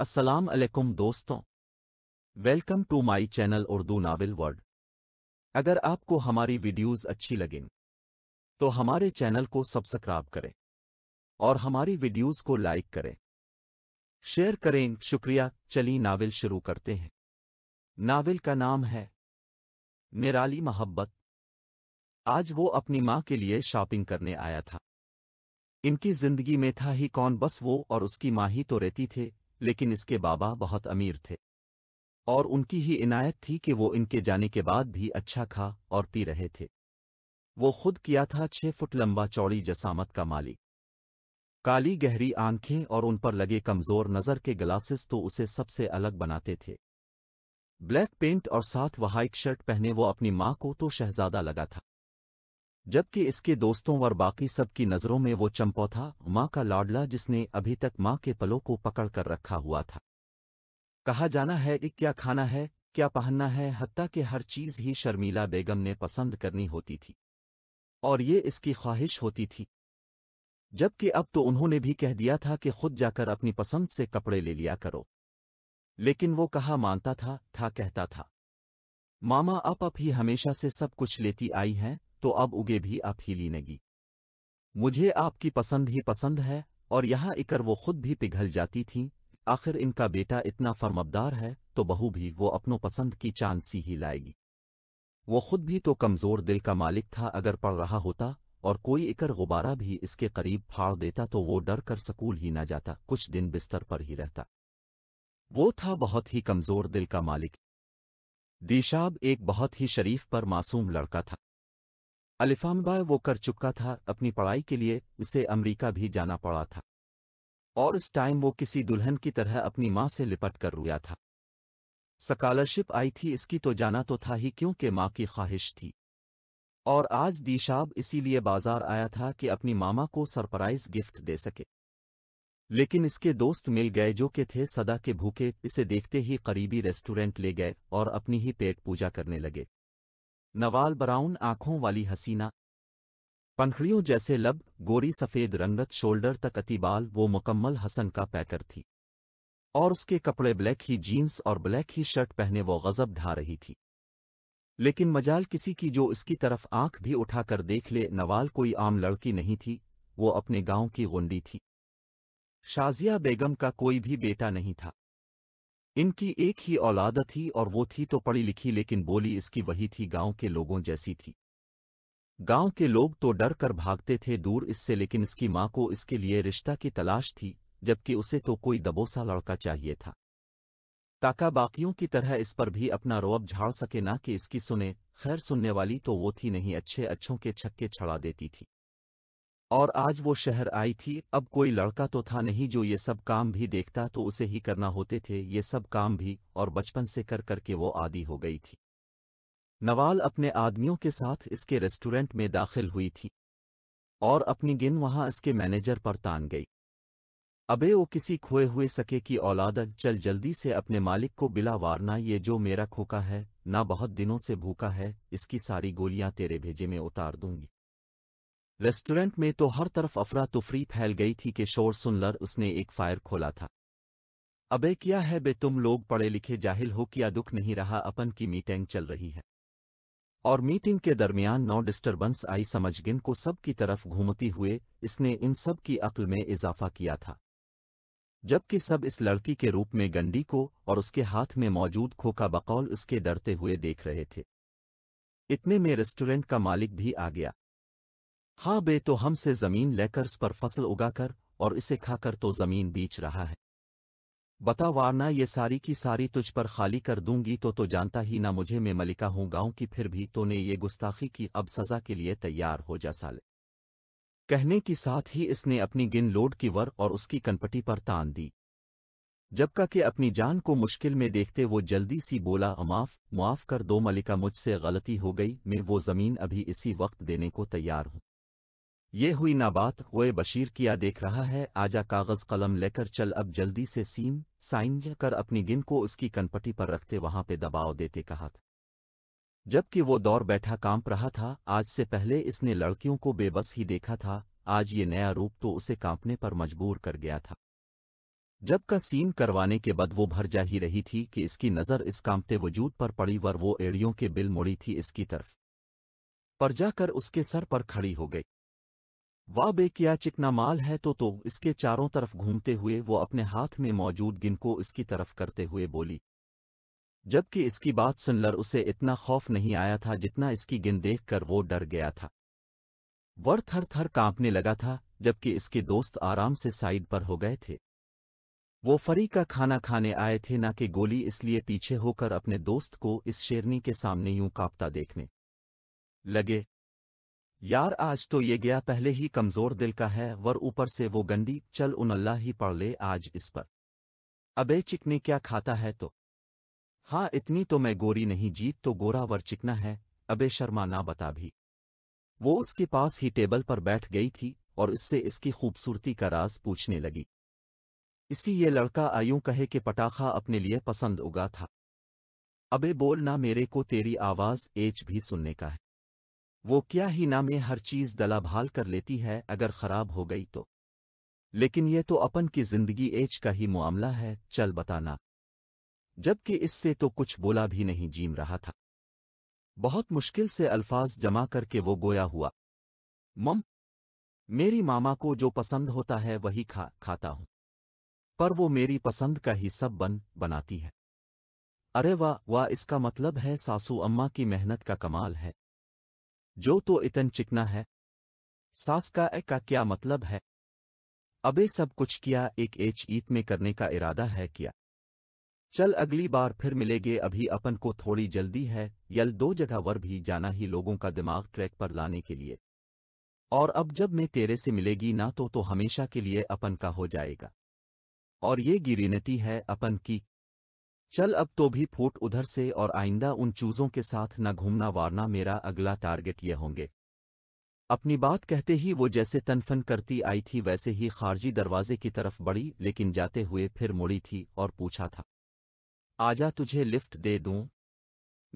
अस्सलाम वालेकुम दोस्तों welcome to my channel Urdu novel word अगर आपको हमारी वीडियोस अच्छी लगें तो हमारे चैनल को सब्सक्राइब करें और हमारी वीडियोस को लाइक करें शेयर करें शुक्रिया चली नावल शुरू करते हैं नावल का नाम है निराली मोहब्बत आज वो अपनी माँ के लिए शॉपिंग करने आया था इनकी जिंदगी में था ही कौन बस वो और उसकी माँ ही तो रहती थे लेकिन इसके बाबा बहुत अमीर थे और उनकी ही इनायत थी कि वो इनके जाने के बाद भी अच्छा खा और पी रहे थे वो खुद किया था छह फुट लंबा चौड़ी जसामत का मालिक काली गहरी आंखें और उन पर लगे कमजोर नजर के ग्लासेस तो उसे सबसे अलग बनाते थे ब्लैक पेंट और साथ वहाइट शर्ट पहने वो अपनी माँ को तो शहजादा लगा था जबकि इसके दोस्तों और बाकी सब की नज़रों में वो चंपो था माँ का लाडला जिसने अभी तक माँ के पलों को पकड़ कर रखा हुआ था कहा जाना है कि क्या खाना है क्या पहनना है हत्या के हर चीज़ ही शर्मीला बेगम ने पसंद करनी होती थी और ये इसकी ख्वाहिश होती थी जबकि अब तो उन्होंने भी कह दिया था कि खुद जाकर अपनी पसंद से कपड़े ले लिया करो लेकिन वो कहा मानता था था कहता था मामा आप अप ही हमेशा से सब कुछ लेती आई हैं तो अब उगे भी आप ही लीनेगी मुझे आपकी पसंद ही पसंद है और यहाँ इकर वो खुद भी पिघल जाती थीं आखिर इनका बेटा इतना फर्मबदार है तो बहू भी वो अपनों पसंद की चांसी ही लाएगी वो खुद भी तो कमज़ोर दिल का मालिक था अगर पढ़ रहा होता और कोई इकर गुबारा भी इसके करीब फाड़ देता तो वो डर कर सकूल ही ना जाता कुछ दिन बिस्तर पर ही रहता वो था बहुत ही कमज़ोर दिल का मालिक दिशाब एक बहुत ही शरीफ पर मासूम लड़का था अलिफामबा वो कर चुका था अपनी पढ़ाई के लिए उसे अमरीका भी जाना पड़ा था और उस टाइम वो किसी दुल्हन की तरह अपनी माँ से लिपट कर रोया था स्कॉलरशिप आई थी इसकी तो जाना तो था ही क्योंकि माँ की ख्वाहिश थी और आज दिशाब इसीलिए बाजार आया था कि अपनी मामा को सरप्राइज गिफ्ट दे सके लेकिन इसके दोस्त मिल गए जो के थे सदा के भूखे इसे देखते ही करीबी रेस्टोरेंट ले गए और अपनी ही पेट पूजा करने लगे नवाल ब्राउन आंखों वाली हसीना पंखड़ियों जैसे लब गोरी सफ़ेद रंगत शोल्डर तक अतिबाल वो मुकम्मल हसन का पैकर थी और उसके कपड़े ब्लैक ही जीन्स और ब्लैक ही शर्ट पहने वो गज़ब ढा रही थी लेकिन मजाल किसी की जो इसकी तरफ आंख भी उठाकर देख ले नवाल कोई आम लड़की नहीं थी वो अपने गांव की गुंडी थी शाजिया बेगम का कोई भी बेटा नहीं था इनकी एक ही औलाद थी और वो थी तो पढ़ी लिखी लेकिन बोली इसकी वही थी गांव के लोगों जैसी थी गांव के लोग तो डर कर भागते थे दूर इससे लेकिन इसकी माँ को इसके लिए रिश्ता की तलाश थी जबकि उसे तो कोई दबोसा लड़का चाहिए था ताका बाकियों की तरह इस पर भी अपना रोअब झाड़ सके ना कि इसकी सुने खैर सुनने वाली तो वो थी नहीं अच्छे अच्छों के छक्के छड़ा देती थी और आज वो शहर आई थी अब कोई लड़का तो था नहीं जो ये सब काम भी देखता तो उसे ही करना होते थे ये सब काम भी और बचपन से कर करके वो आदि हो गई थी नवाल अपने आदमियों के साथ इसके रेस्टोरेंट में दाखिल हुई थी और अपनी गिन वहां इसके मैनेजर पर तान गई अबे वो किसी खोए हुए सके की औलाद चल जल्दी से अपने मालिक को बिला वारना ये जो मेरा खोका है ना बहुत दिनों से भूखा है इसकी सारी गोलियां तेरे भेजे में उतार दूंगी रेस्टोरेंट में तो हर तरफ अफरा तुफरी फैल गई थी कि शोर सुनलर उसने एक फायर खोला था अबे क्या है बे तुम लोग पढ़े लिखे जाहिल हो क्या दुख नहीं रहा अपन की मीटिंग चल रही है और मीटिंग के दरमियान नौ डिस्टर्बेंस आई समझ गिन को सब की तरफ घूमती हुए इसने इन सब की अक्ल में इजाफा किया था जबकि सब इस लड़की के रूप में गंडी को और उसके हाथ में मौजूद खोका बकौल उसके डरते हुए देख रहे थे इतने में रेस्टोरेंट का मालिक भी आ गया हाँ बे तो हमसे जमीन लेकर इस पर फसल उगाकर और इसे खाकर तो जमीन बीच रहा है बता वारना ये सारी की सारी तुझ पर खाली कर दूंगी तो तो जानता ही ना मुझे मैं मलिका हूं गांव की फिर भी तो ने ये गुस्ताखी की अब सजा के लिए तैयार हो जा साले कहने के साथ ही इसने अपनी गिन लोड की वर और उसकी कनपटी पर तान दी जबका के अपनी जान को मुश्किल में देखते वो जल्दी सी बोला अमाफ मुआफ कर दो मलिका मुझसे गलती हो गई मैं वो जमीन अभी इसी वक्त देने को तैयार हूं ये हुई ना बात ओए बशीर किया देख रहा है आजा कागज कलम लेकर चल अब जल्दी से सीन साइन कर अपनी गिन को उसकी कनपटी पर रखते वहां पे दबाव देते कहा था जबकि वो दौर बैठा कांप रहा था आज से पहले इसने लड़कियों को बेबस ही देखा था आज ये नया रूप तो उसे कांपने पर मजबूर कर गया था जब का सीन करवाने के बाद वो भर जा ही रही थी कि इसकी नज़र इस कांपते वजूद पर पड़ी वर वो एड़ियों के बिल मुड़ी थी इसकी तरफ पर जाकर उसके सर पर खड़ी हो गई वाह बेकिया चिकना माल है तो तो इसके चारों तरफ घूमते हुए वो अपने हाथ में मौजूद गिन को इसकी तरफ करते हुए बोली जबकि इसकी बात सुनलर उसे इतना खौफ नहीं आया था जितना इसकी गिन देख कर वो डर गया था वर थर थर कांपने लगा था जबकि इसके दोस्त आराम से साइड पर हो गए थे वो फरी का खाना खाने आए थे ना कि गोली इसलिए पीछे होकर अपने दोस्त को इस शेरनी के सामने यूं कांपता देखने लगे यार आज तो ये गया पहले ही कमजोर दिल का है वर ऊपर से वो गंदी चल उनल्ला ही पढ़ ले आज इस पर अबे चिकने क्या खाता है तो हाँ इतनी तो मैं गोरी नहीं जीत तो गोरा वर चिकना है अबे शर्मा ना बता भी वो उसके पास ही टेबल पर बैठ गई थी और इससे इसकी खूबसूरती का राज पूछने लगी इसी ये लड़का आयू कहे कि पटाखा अपने लिए पसंद उगा था अबे बोल ना मेरे को तेरी आवाज एच भी सुनने का है वो क्या ही नामे में हर चीज दलाभाल कर लेती है अगर खराब हो गई तो लेकिन ये तो अपन की जिंदगी एज का ही मामला है चल बताना जबकि इससे तो कुछ बोला भी नहीं जीम रहा था बहुत मुश्किल से अल्फाज जमा करके वो गोया हुआ मम मेरी मामा को जो पसंद होता है वही खा खाता हूं पर वो मेरी पसंद का ही सब बन बनाती है अरे वाह वाह इसका मतलब है सासू अम्मा की मेहनत का कमाल है जो तो इतन चिकना है सास का ए का क्या मतलब है अबे सब कुछ किया एक एच ईत में करने का इरादा है किया चल अगली बार फिर मिलेंगे अभी अपन को थोड़ी जल्दी है यल दो जगह वर भी जाना ही लोगों का दिमाग ट्रैक पर लाने के लिए और अब जब मैं तेरे से मिलेगी ना तो तो हमेशा के लिए अपन का हो जाएगा और ये गिरीनती है अपन की चल अब तो भी फूट उधर से और आइंदा उन चूज़ों के साथ न घूमना वारना मेरा अगला टारगेट ये होंगे अपनी बात कहते ही वो जैसे तनफन करती आई थी वैसे ही खारजी दरवाजे की तरफ बढ़ी लेकिन जाते हुए फिर मुड़ी थी और पूछा था आजा तुझे लिफ्ट दे दूं?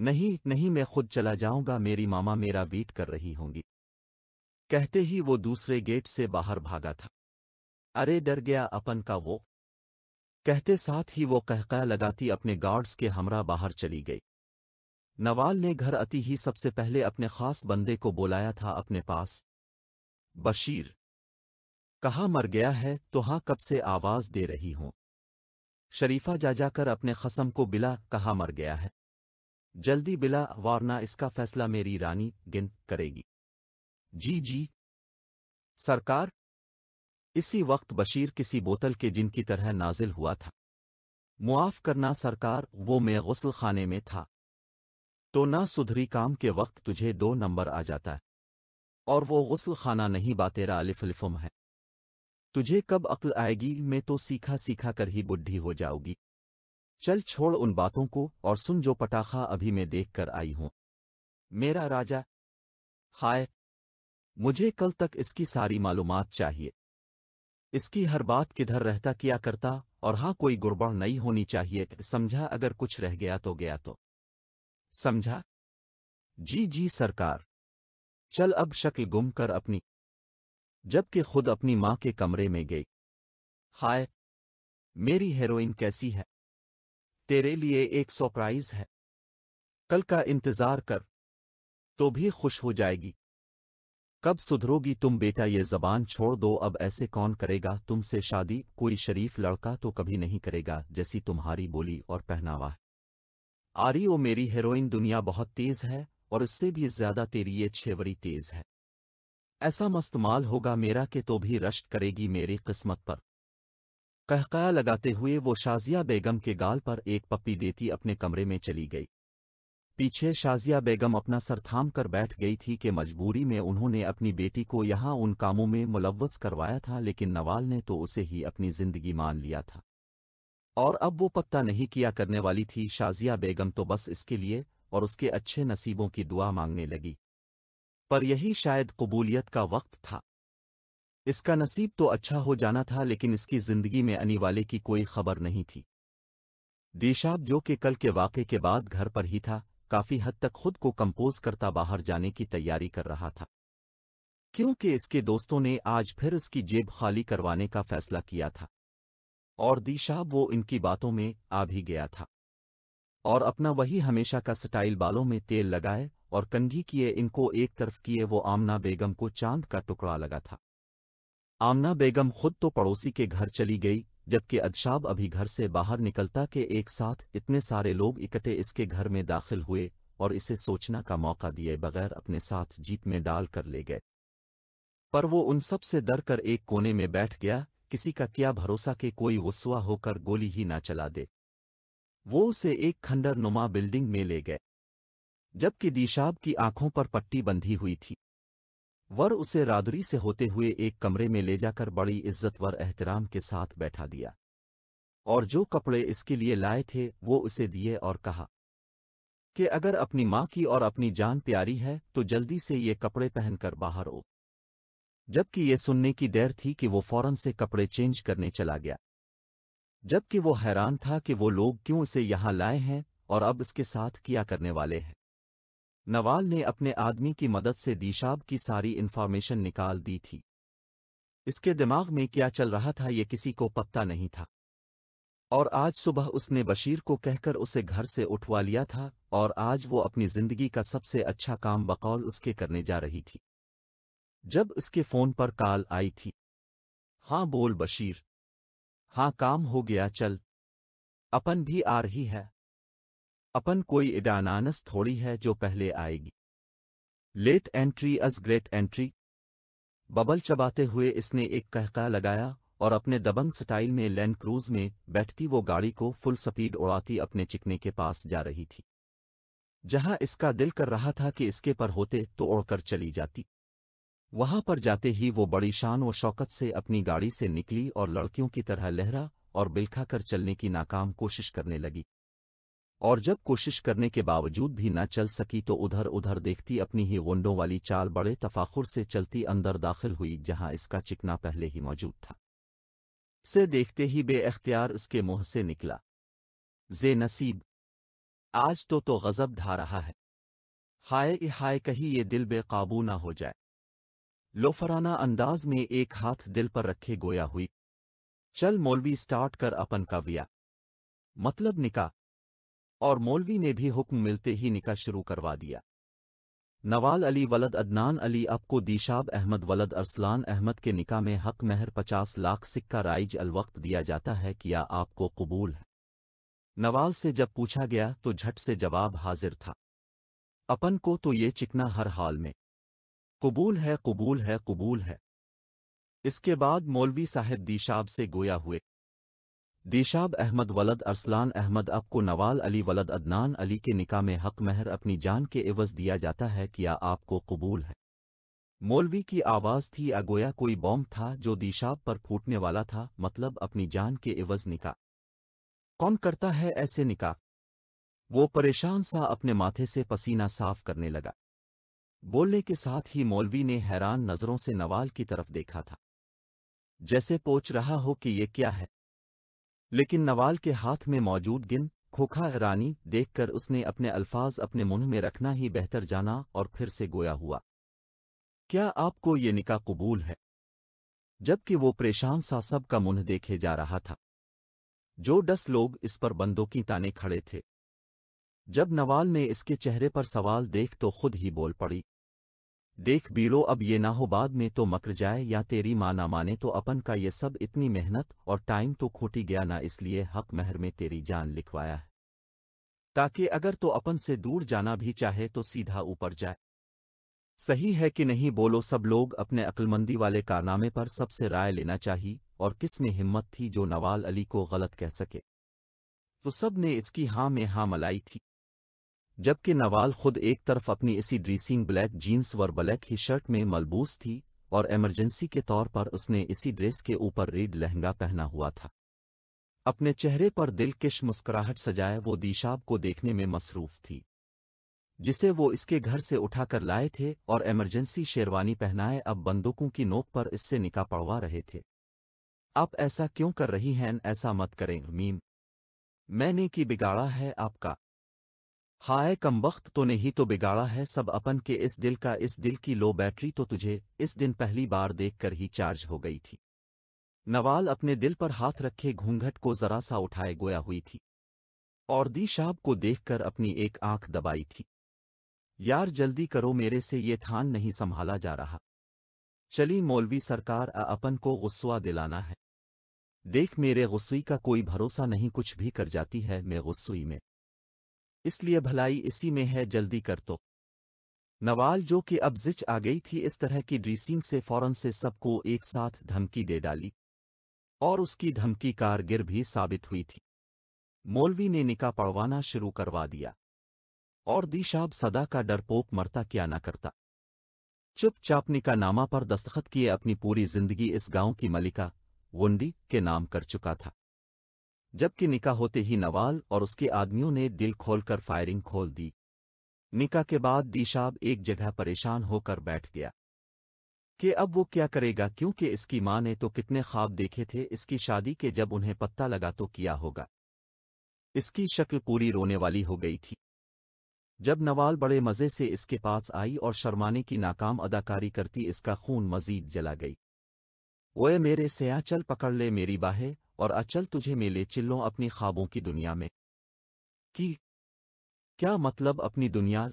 नहीं नहीं मैं खुद चला जाऊंगा मेरी मामा मेरा वीट कर रही होंगी कहते ही वो दूसरे गेट से बाहर भागा था अरे डर गया अपन का वो कहते साथ ही वो कहका लगाती अपने गार्ड्स के हमरा बाहर चली गई नवाल ने घर आती ही सबसे पहले अपने खास बंदे को बुलाया था अपने पास बशीर कहा मर गया है तो हां कब से आवाज दे रही हूं शरीफा जा जाकर अपने खसम को बिला कहा मर गया है जल्दी बिला वारना इसका फैसला मेरी रानी गिन करेगी जी जी सरकार इसी वक्त बशीर किसी बोतल के जिनकी तरह नाजिल हुआ था मुआफ़ करना सरकार वो मैं गसल खाने में था तो ना सुधरी काम के वक्त तुझे दो नंबर आ जाता है और वो गसल खाना नहीं बातेरा अलिफलफुम है तुझे कब अक्ल आएगी मैं तो सीखा सीखा कर ही बुढ़ी हो जाऊंगी चल छोड़ उन बातों को और सुन जो पटाखा अभी मैं देख कर आई हूं मेरा राजा हाय मुझे कल तक इसकी सारी मालूमात चाहिए इसकी हर बात किधर रहता किया करता और हाँ कोई गुड़बड़ नहीं होनी चाहिए समझा अगर कुछ रह गया तो गया तो समझा जी जी सरकार चल अब शक्ल गुम कर अपनी जबकि खुद अपनी मां के कमरे में गई हाय मेरी हेरोइन कैसी है तेरे लिए एक सरप्राइज है कल का इंतजार कर तो भी खुश हो जाएगी कब सुधरोगी तुम बेटा ये जबान छोड़ दो अब ऐसे कौन करेगा तुमसे शादी कोई शरीफ लड़का तो कभी नहीं करेगा जैसी तुम्हारी बोली और पहनावा है आरी ओ मेरी हेरोइन दुनिया बहुत तेज है और इससे भी ज्यादा तेरी ये छेवरी तेज है ऐसा मस्त माल होगा मेरा के तो भी रश्क करेगी मेरी किस्मत पर कहकया लगाते हुए वो शाजिया बेगम के गाल पर एक पप्पी देती अपने कमरे में चली गई पीछे शाजिया बेगम अपना सर थाम कर बैठ गई थी कि मजबूरी में उन्होंने अपनी बेटी को यहां उन कामों में मुलवस करवाया था लेकिन नवाल ने तो उसे ही अपनी जिंदगी मान लिया था और अब वो पत्ता नहीं किया करने वाली थी शाजिया बेगम तो बस इसके लिए और उसके अच्छे नसीबों की दुआ मांगने लगी पर यही शायद कबूलियत का वक्त था इसका नसीब तो अच्छा हो जाना था लेकिन इसकी जिंदगी में आने वाले की कोई खबर नहीं थी दिशाब जो कि कल के वाक़े के बाद घर पर ही था काफी हद तक खुद को कंपोज करता बाहर जाने की तैयारी कर रहा था क्योंकि इसके दोस्तों ने आज फिर उसकी जेब खाली करवाने का फैसला किया था और दिशा वो इनकी बातों में आ भी गया था और अपना वही हमेशा का स्टाइल बालों में तेल लगाए और कंघी किए इनको एक तरफ किए वो आमना बेगम को चांद का टुकड़ा लगा था आमना बेगम खुद तो पड़ोसी के घर चली गई जबकि अदशाब अभी घर से बाहर निकलता के एक साथ इतने सारे लोग इकट्ठे इसके घर में दाखिल हुए और इसे सोचना का मौका दिए बगैर अपने साथ जीप में डाल कर ले गए पर वो उन सब से डर कर एक कोने में बैठ गया किसी का क्या भरोसा के कोई वसुआ होकर गोली ही ना चला दे वो उसे एक खंडर नुमा बिल्डिंग में ले गए जबकि दिशाब की आंखों पर पट्टी बंधी हुई थी वर उसे रादरी से होते हुए एक कमरे में ले जाकर बड़ी इज्जतवर एहतराम के साथ बैठा दिया और जो कपड़े इसके लिए लाए थे वो उसे दिए और कहा कि अगर अपनी माँ की और अपनी जान प्यारी है तो जल्दी से ये कपड़े पहनकर बाहर हो जबकि ये सुनने की देर थी कि वो फौरन से कपड़े चेंज करने चला गया जबकि वो हैरान था कि वो लोग क्यों उसे यहाँ लाए हैं और अब इसके साथ किया करने वाले हैं नवाल ने अपने आदमी की मदद से दिशाब की सारी इन्फॉर्मेशन निकाल दी थी इसके दिमाग में क्या चल रहा था ये किसी को पता नहीं था और आज सुबह उसने बशीर को कहकर उसे घर से उठवा लिया था और आज वो अपनी जिंदगी का सबसे अच्छा काम बकौल उसके करने जा रही थी जब उसके फोन पर कॉल आई थी हाँ बोल बशीर हाँ काम हो गया चल अपन भी आ रही है अपन कोई इडानानस थोड़ी है जो पहले आएगी late entry as great entry bubble चबाते हुए इसने एक कहका लगाया और अपने दबंग स्टाइल में लैंड क्रूज में बैठती वो गाड़ी को फुल स्पीड उड़ाती अपने चिकने के पास जा रही थी जहां इसका दिल कर रहा था कि इसके पर होते तो उड़कर चली जाती वहां पर जाते ही वो बड़ी शान व शौकत से अपनी गाड़ी से निकली और लड़कियों की तरह लहरा और बिलखा कर चलने की नाकाम कोशिश करने लगी और जब कोशिश करने के बावजूद भी न चल सकी तो उधर उधर देखती अपनी ही वंडों वाली चाल बड़े तफाखुर से चलती अंदर दाखिल हुई जहां इसका चिकना पहले ही मौजूद था से देखते ही बेअख्तियार उसके मुंह से निकला जे नसीब आज तो तो गजब ढा रहा है हाय हाय कही ये दिल बेकाबू ना हो जाए लोफराना अंदाज में एक हाथ दिल पर रखे गोया हुई चल मौलवी स्टार्ट कर अपन का बिया मतलब निका और मौलवी ने भी हुक्म मिलते ही निका शुरू करवा दिया नवाल अली वलद अदनान अली अब को दीशाब अहमद वलद अरसलान अहमद के निका में हक महर पचास लाख सिक्का राइज अलवक्त दिया जाता है किया आपको कबूल है नवाल से जब पूछा गया तो झट से जवाब हाजिर था अपन को तो ये चिकना हर हाल में कबूल है कबूल है कबूल है इसके बाद मौलवी साहेब दीशाब से गोया हुए दिशाब अहमद वलद अरसलान अहमद अब को नवाल अली वलद अदनान अली के निका में हक महर अपनी जान के एवज दिया जाता है किया आपको कबूल है मौलवी की आवाज़ थी अगोया कोई बॉम्ब था जो दिशाब पर फूटने वाला था मतलब अपनी जान के एवज निका कौन करता है ऐसे निका वो परेशान सा अपने माथे से पसीना साफ करने लगा बोलने के साथ ही मौलवी ने हैरान नज़रों से नवाल की तरफ देखा था जैसे पोच रहा हो कि ये क्या है लेकिन नवाल के हाथ में मौजूद गिन खोखा हैरानी देखकर उसने अपने अल्फाज अपने मुंह में रखना ही बेहतर जाना और फिर से गोया हुआ क्या आपको ये निका कबूल है जबकि वो परेशान सा सब का मुंह देखे जा रहा था जो दस लोग इस पर बंदों की ताने खड़े थे जब नवाल ने इसके चेहरे पर सवाल देख तो खुद ही बोल पड़ी देख बीड़ो अब ये ना हो बाद में तो मकर जाए या तेरी माँ ना माने तो अपन का ये सब इतनी मेहनत और टाइम तो खोटी गया ना इसलिए हक महर में तेरी जान लिखवाया है ताकि अगर तो अपन से दूर जाना भी चाहे तो सीधा ऊपर जाए सही है कि नहीं बोलो सब लोग अपने अक्लमंदी वाले कारनामे पर सबसे राय लेना चाहिए और किस में हिम्मत थी जो नवाल अली को गलत कह सके तो सब ने इसकी हाँ में हाँ मलाई थी जबकि नवाल खुद एक तरफ अपनी इसी ड्रेसिंग ब्लैक जीन्स और ब्लैक ही शर्ट में मलबूस थी और इमरजेंसी के तौर पर उसने इसी ड्रेस के ऊपर रेड लहंगा पहना हुआ था अपने चेहरे पर दिलकश मुस्कुराहट सजाए वो दिशाब को देखने में मसरूफ थी जिसे वो इसके घर से उठाकर लाए थे और इमरजेंसी शेरवानी पहनाए अब बंदूकों की नोक पर इससे निका पड़वा रहे थे आप ऐसा क्यों कर रही हैं ऐसा मत करें मीम मैंने की बिगाड़ा है आपका हाय कम वक्त तो नहीं तो बिगाड़ा है सब अपन के इस दिल का इस दिल की लो बैटरी तो तुझे इस दिन पहली बार देखकर ही चार्ज हो गई थी नवाल अपने दिल पर हाथ रखे घूंघट को जरा सा उठाए गोया हुई थी और दीशाब को देखकर अपनी एक आंख दबाई थी यार जल्दी करो मेरे से ये थान नहीं संभाला जा रहा चली मौलवी सरकार अपन को गुस्सा दिलाना है देख मेरे गुस्सुई का कोई भरोसा नहीं कुछ भी कर जाती है मैं गुस्सई में इसलिए भलाई इसी में है जल्दी कर तो नवाल जो कि अब जिच आ गई थी इस तरह की ड्रीसिंग से फौरन से सबको एक साथ धमकी दे डाली और उसकी धमकी कारगिर भी साबित हुई थी मौलवी ने निका पड़वाना शुरू करवा दिया और दिशाब सदा का डरपोक मरता क्या ना करता चुपचाप निका नामा पर दस्तखत किए अपनी पूरी जिंदगी इस गांव की मलिका वुंडी के नाम कर चुका था जबकि निका होते ही नवाल और उसके आदमियों ने दिल खोलकर फायरिंग खोल दी निका के बाद दिशाब एक जगह परेशान होकर बैठ गया कि अब वो क्या करेगा क्योंकि इसकी मां ने तो कितने ख्वाब देखे थे इसकी शादी के जब उन्हें पत्ता लगा तो किया होगा इसकी शक्ल पूरी रोने वाली हो गई थी जब नवाल बड़े मज़े से इसके पास आई और शर्माने की नाकाम अदाकारी करती इसका खून मजीद जला गई ओए मेरे सयाचल पकड़ ले मेरी बाहें और अचल तुझे मेले चिल्लों अपनी ख्वाबों की दुनिया में की क्या मतलब अपनी दुनिया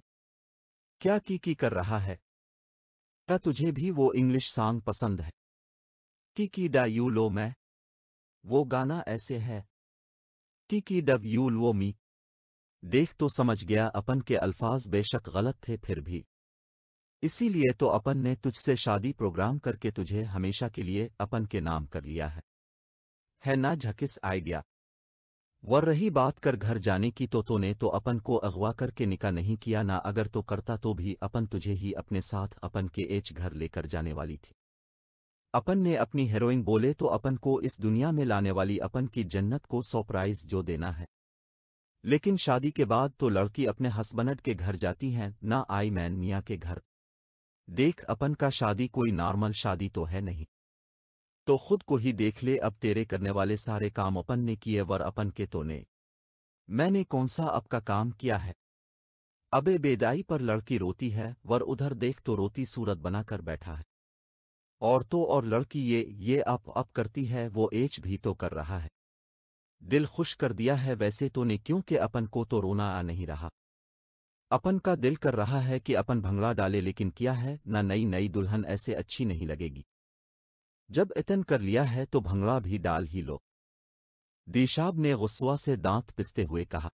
क्या की की कर रहा है क्या तुझे भी वो इंग्लिश सॉन्ग पसंद है की की डा यू लो मैं वो गाना ऐसे है की की डब यू लो मी देख तो समझ गया अपन के अल्फाज बेशक गलत थे फिर भी इसीलिए तो अपन ने तुझसे शादी प्रोग्राम करके तुझे हमेशा के लिए अपन के नाम कर लिया है है ना झकिस आइडिया वर रही बात कर घर जाने की तो तूने तो अपन को अगवा करके निका नहीं किया ना अगर तो करता तो भी अपन तुझे ही अपने साथ अपन के एच घर लेकर जाने वाली थी अपन ने अपनी हेरोइन बोले तो अपन को इस दुनिया में लाने वाली अपन की जन्नत को सरप्राइज जो देना है लेकिन शादी के बाद तो लड़की अपने हसबनड के घर जाती है ना आई मैन मियाँ के घर देख अपन का शादी कोई नॉर्मल शादी तो है नहीं तो खुद को ही देख ले अब तेरे करने वाले सारे काम अपन ने किए वर अपन के तो ने मैंने कौन सा अब का काम किया है अबे बेदाई पर लड़की रोती है वर उधर देख तो रोती सूरत बनाकर बैठा है और तो और लड़की ये ये अप अप करती है वो एच भी तो कर रहा है दिल खुश कर दिया है वैसे तो ने क्योंकि अपन को तो रोना आ नहीं रहा अपन का दिल कर रहा है कि अपन भंगड़ा डाले लेकिन किया है ना नई नई दुल्हन ऐसे अच्छी नहीं लगेगी जब इतन कर लिया है तो भंगड़ा भी डाल ही लो दिशाब ने गुस्सा से दांत पिसते हुए कहा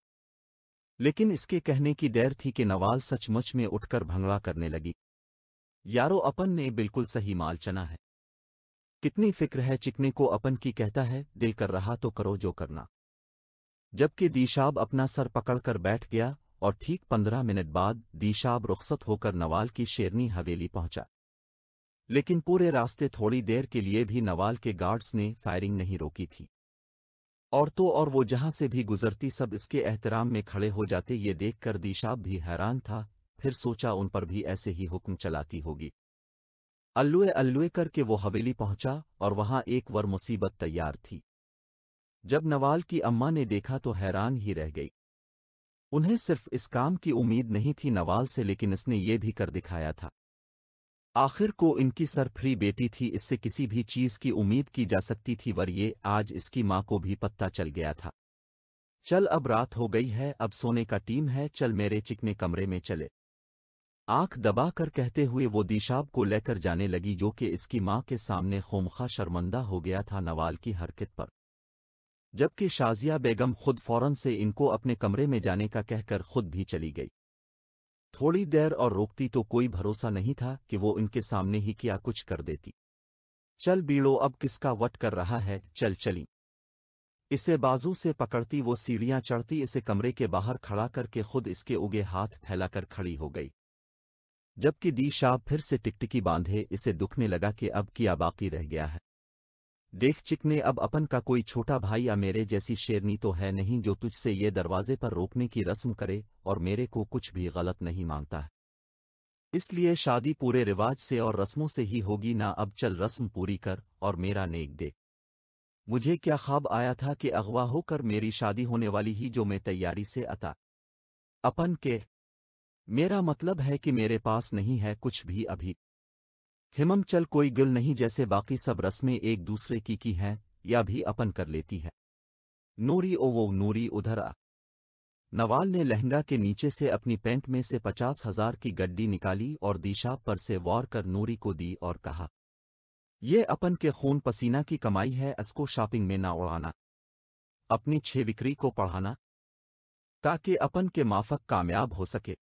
लेकिन इसके कहने की देर थी कि नवाल सचमुच में उठकर भंगड़ा करने लगी यारो अपन ने बिल्कुल सही माल चना है कितनी फिक्र है चिकने को अपन की कहता है दिल कर रहा तो करो जो करना जबकि दिशाब अपना सर पकड़कर बैठ गया और ठीक पंद्रह मिनट बाद दिशाब रुखसत होकर नवाल की शेरनी हवेली पहुंचा लेकिन पूरे रास्ते थोड़ी देर के लिए भी नवाल के गार्ड्स ने फायरिंग नहीं रोकी थी और तो और वो जहां से भी गुजरती सब इसके एहतराम में खड़े हो जाते ये देखकर दिशाब भी हैरान था फिर सोचा उन पर भी ऐसे ही हुक्म चलाती होगी अल्लुए अल्लुए करके वो हवेली पहुंचा और वहां एक वर मुसीबत तैयार थी जब नवाल की अम्मा ने देखा तो हैरान ही रह गई उन्हें सिर्फ इस काम की उम्मीद नहीं थी नवाल से लेकिन इसने ये भी कर दिखाया था आखिर को इनकी सरफ्री बेटी थी इससे किसी भी चीज की उम्मीद की जा सकती थी ये आज इसकी माँ को भी पत्ता चल गया था चल अब रात हो गई है अब सोने का टीम है चल मेरे चिकने कमरे में चले आंख दबाकर कहते हुए वो दिशाब को लेकर जाने लगी जो कि इसकी माँ के सामने खोमखा शर्मंदा हो गया था नवाल की हरकत पर जबकि शाजिया बेगम खुद फौरन से इनको अपने कमरे में जाने का कहकर खुद भी चली गई थोड़ी देर और रोकती तो कोई भरोसा नहीं था कि वो इनके सामने ही क्या कुछ कर देती चल बीड़ो अब किसका वट कर रहा है चल चली इसे बाजू से पकड़ती वो सीढ़ियां चढ़ती इसे कमरे के बाहर खड़ा करके खुद इसके उगे हाथ फैलाकर खड़ी हो गई जबकि दी शाह फिर से टिकटिकी बांधे इसे दुखने लगा कि अब किया बाकी रह गया है देख चिकने अब अपन का कोई छोटा भाई या मेरे जैसी शेरनी तो है नहीं जो तुझसे ये दरवाजे पर रोकने की रस्म करे और मेरे को कुछ भी गलत नहीं मांगता है इसलिए शादी पूरे रिवाज से और रस्मों से ही होगी ना अब चल रस्म पूरी कर और मेरा नेक दे मुझे क्या ख्वाब आया था कि अगवा होकर मेरी शादी होने वाली ही जो मैं तैयारी से अता अपन के मेरा मतलब है कि मेरे पास नहीं है कुछ भी अभी हिममचल कोई गिल नहीं जैसे बाकी सब रस्में एक दूसरे की की हैं या भी अपन कर लेती है नूरी ओ वो नूरी उधर आ नवाल ने लहंगा के नीचे से अपनी पैंट में से पचास हजार की गड्डी निकाली और दिशा पर से वार कर नूरी को दी और कहा ये अपन के खून पसीना की कमाई है इसको शॉपिंग में ना उड़ाना अपनी छे विक्री को पढ़ाना ताकि अपन के माफक कामयाब हो सके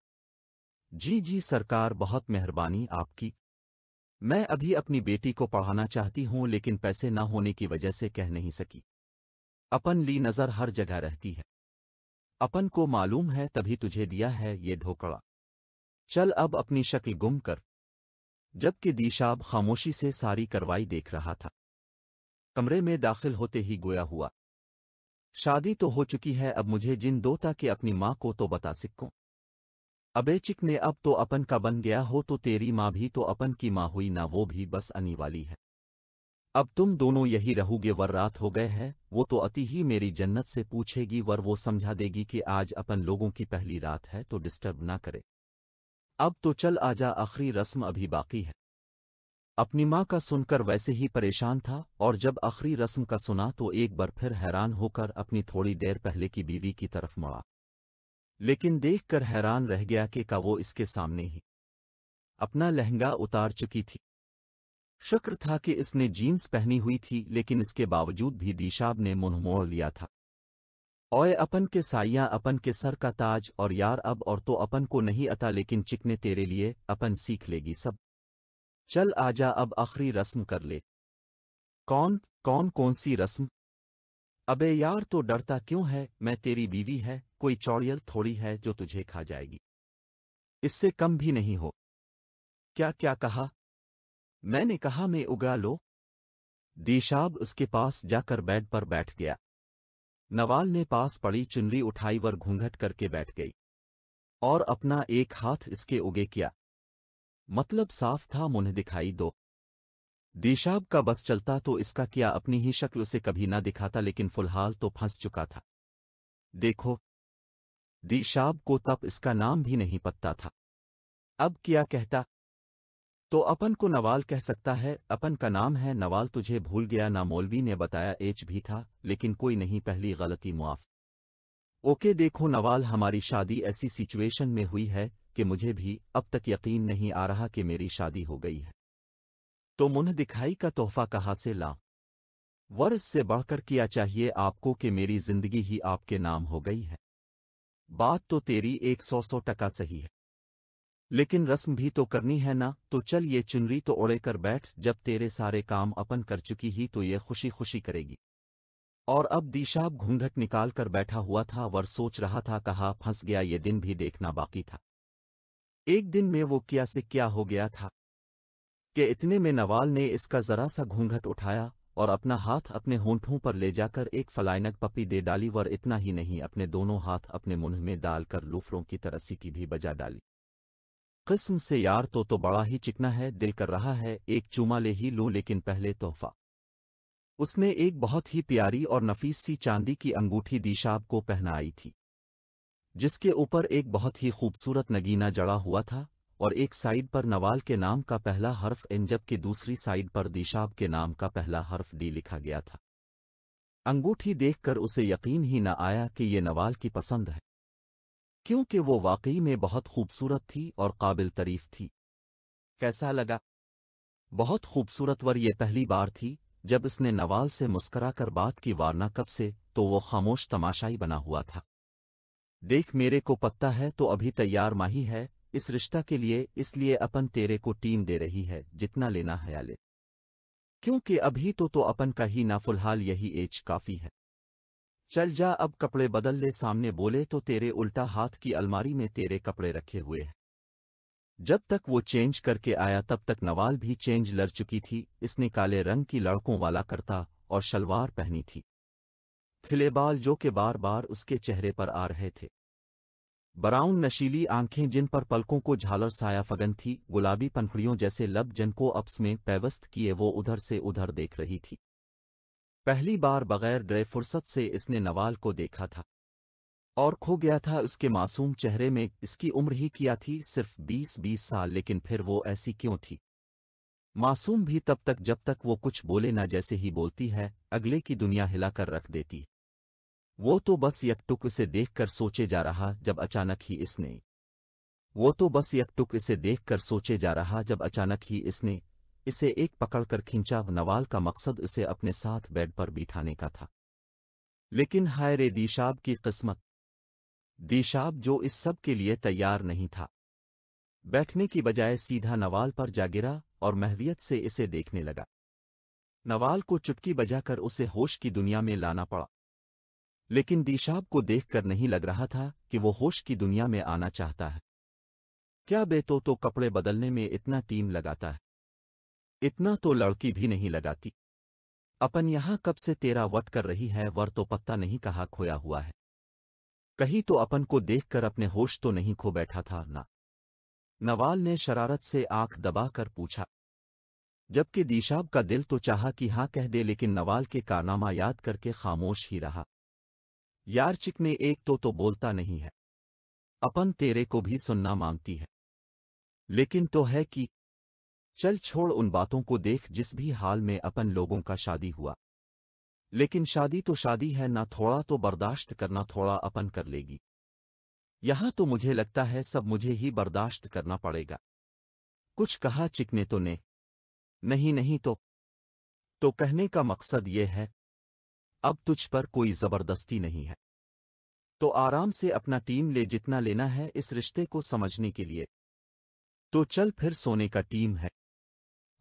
जी जी सरकार बहुत मेहरबानी आपकी मैं अभी अपनी बेटी को पढ़ाना चाहती हूं लेकिन पैसे न होने की वजह से कह नहीं सकी अपन ली नज़र हर जगह रहती है अपन को मालूम है तभी तुझे दिया है ये ढोकड़ा चल अब अपनी शक्ल गुम कर जबकि दिशाब खामोशी से सारी कार्रवाई देख रहा था कमरे में दाखिल होते ही गोया हुआ शादी तो हो चुकी है अब मुझे जिन दोता के अपनी माँ को तो बता सिक्कों अबे चिक ने अब तो अपन का बन गया हो तो तेरी माँ भी तो अपन की माँ हुई ना वो भी बस आने वाली है अब तुम दोनों यही रहोगे वर रात हो गए हैं वो तो अति ही मेरी जन्नत से पूछेगी वर वो समझा देगी कि आज अपन लोगों की पहली रात है तो डिस्टर्ब ना करे अब तो चल आजा आखिरी रस्म अभी बाकी है अपनी माँ का सुनकर वैसे ही परेशान था और जब आखिरी रस्म का सुना तो एक बार फिर हैरान होकर अपनी थोड़ी देर पहले की बीवी की तरफ मुड़ा लेकिन देखकर हैरान रह गया कि का वो इसके सामने ही अपना लहंगा उतार चुकी थी शुक्र था कि इसने जीन्स पहनी हुई थी लेकिन इसके बावजूद भी दिशाब ने मुंह मोड़ लिया था ओए अपन के साइया अपन के सर का ताज और यार अब और तो अपन को नहीं अता लेकिन चिकने तेरे लिए अपन सीख लेगी सब चल आजा अब आखिरी रस्म कर ले कौन कौन कौन सी रस्म अबे यार तो डरता क्यों है मैं तेरी बीवी है कोई चौड़ियल थोड़ी है जो तुझे खा जाएगी इससे कम भी नहीं हो क्या क्या कहा मैंने कहा मैं उगा लो दिशाब उसके पास जाकर बेड पर बैठ गया नवाल ने पास पड़ी चुनरी उठाई वर घूंघट करके बैठ गई और अपना एक हाथ इसके उगे किया मतलब साफ था मुन्हें दिखाई दो देशाब का बस चलता तो इसका किया अपनी ही शक्ल उसे कभी ना दिखाता लेकिन फिलहाल तो फंस चुका था देखो दिशाब को तब इसका नाम भी नहीं पता था अब क्या कहता तो अपन को नवाल कह सकता है अपन का नाम है नवाल तुझे भूल गया ना मौलवी ने बताया एच भी था लेकिन कोई नहीं पहली गलती मुआफ ओके देखो नवाल हमारी शादी ऐसी सिचुएशन में हुई है कि मुझे भी अब तक यकीन नहीं आ रहा कि मेरी शादी हो गई है तो मुन्ह दिखाई का तोहफा कहाँ से ला वर इससे बढ़कर किया चाहिए आपको कि मेरी जिंदगी ही आपके नाम हो गई है बात तो तेरी एक सौ सौ टका सही है लेकिन रस्म भी तो करनी है ना तो चल ये चुनरी तो ओढ़े कर बैठ जब तेरे सारे काम अपन कर चुकी ही तो ये खुशी खुशी करेगी और अब दिशाब घूंघट निकाल कर बैठा हुआ था वर सोच रहा था कहा फंस गया ये दिन भी देखना बाकी था एक दिन में वो क्या से क्या हो गया था कि इतने में नवाल ने इसका जरा सा घूंघट उठाया और अपना हाथ अपने होंठों पर ले जाकर एक फलाइनक पपी दे डाली और इतना ही नहीं अपने दोनों हाथ अपने मुंह में डालकर लूफरों की तरसी की भी बजा डाली किस्म से यार तो तो बड़ा ही चिकना है दिल कर रहा है एक चूमा ले ही लूं लेकिन पहले तोहफा उसने एक बहुत ही प्यारी और नफीस सी चांदी की अंगूठी दिशाब को पहनाई थी जिसके ऊपर एक बहुत ही खूबसूरत नगीना जड़ा हुआ था और एक साइड पर नवाल के नाम का पहला हर्फ एन जबकि दूसरी साइड पर दिशाब के नाम का पहला हर्फ डी लिखा गया था अंगूठी देखकर उसे यकीन ही न आया कि ये नवाल की पसंद है क्योंकि वो वाकई में बहुत खूबसूरत थी और काबिल तरीफ थी कैसा लगा बहुत खूबसूरत वर ये पहली बार थी जब इसने नवाल से मुस्कराकर बात की वारना कब से तो वो खामोश तमाशाई बना हुआ था देख मेरे को पत्ता है तो अभी तैयार माही है इस रिश्ता के लिए इसलिए अपन तेरे को टीम दे रही है जितना लेना है ले क्योंकि अभी तो तो अपन का ही ना फुलहाल यही एज काफी है चल जा अब कपड़े बदल ले सामने बोले तो तेरे उल्टा हाथ की अलमारी में तेरे कपड़े रखे हुए हैं जब तक वो चेंज करके आया तब तक नवाल भी चेंज लड़ चुकी थी इसने काले रंग की लड़कों वाला करता और शलवार पहनी थी खिले बाल जो के बार बार उसके चेहरे पर आ रहे थे बराउन नशीली आंखें जिन पर पलकों को झालर साया फगन थी गुलाबी पंखड़ियों जैसे लब जिनको अप्स में पैवस्त किए वो उधर से उधर देख रही थी पहली बार बगैर ड्रे फुर्सत से इसने नवाल को देखा था और खो गया था उसके मासूम चेहरे में इसकी उम्र ही किया थी सिर्फ बीस बीस साल लेकिन फिर वो ऐसी क्यों थी मासूम भी तब तक जब तक वो कुछ बोले ना जैसे ही बोलती है अगले की दुनिया हिलाकर रख देती है वो तो बस यकटुक इसे देखकर सोचे जा रहा जब अचानक ही इसने वो तो बस यकटुक इसे देखकर सोचे जा रहा जब अचानक ही इसने इसे एक पकड़कर खींचा नवाल का मकसद इसे अपने साथ बेड पर बिठाने का था लेकिन हाय रे दिशाब की किस्मत दिशाब जो इस सब के लिए तैयार नहीं था बैठने की बजाय सीधा नवाल पर जा गिरा और महवियत से इसे देखने लगा नवाल को चुटकी बजाकर उसे होश की दुनिया में लाना पड़ा लेकिन दिशाब को देखकर नहीं लग रहा था कि वो होश की दुनिया में आना चाहता है क्या बेतो तो कपड़े बदलने में इतना टीम लगाता है इतना तो लड़की भी नहीं लगाती अपन यहाँ कब से तेरा वट कर रही है वर तो पत्ता नहीं कहा खोया हुआ है कहीं तो अपन को देखकर अपने होश तो नहीं खो बैठा था ना नवाल ने शरारत से आंख दबाकर पूछा जबकि दिशाब का दिल तो चाहा कि हाँ कह दे लेकिन नवाल के कारनामा याद करके खामोश ही रहा यारचिक में एक तो तो बोलता नहीं है अपन तेरे को भी सुनना मांगती है लेकिन तो है कि चल छोड़ उन बातों को देख जिस भी हाल में अपन लोगों का शादी हुआ लेकिन शादी तो शादी है ना थोड़ा तो बर्दाश्त करना थोड़ा अपन कर लेगी यहां तो मुझे लगता है सब मुझे ही बर्दाश्त करना पड़ेगा कुछ कहा चिकने तो ने नहीं नहीं तो तो कहने का मकसद ये है अब तुझ पर कोई जबरदस्ती नहीं है तो आराम से अपना टीम ले जितना लेना है इस रिश्ते को समझने के लिए तो चल फिर सोने का टीम है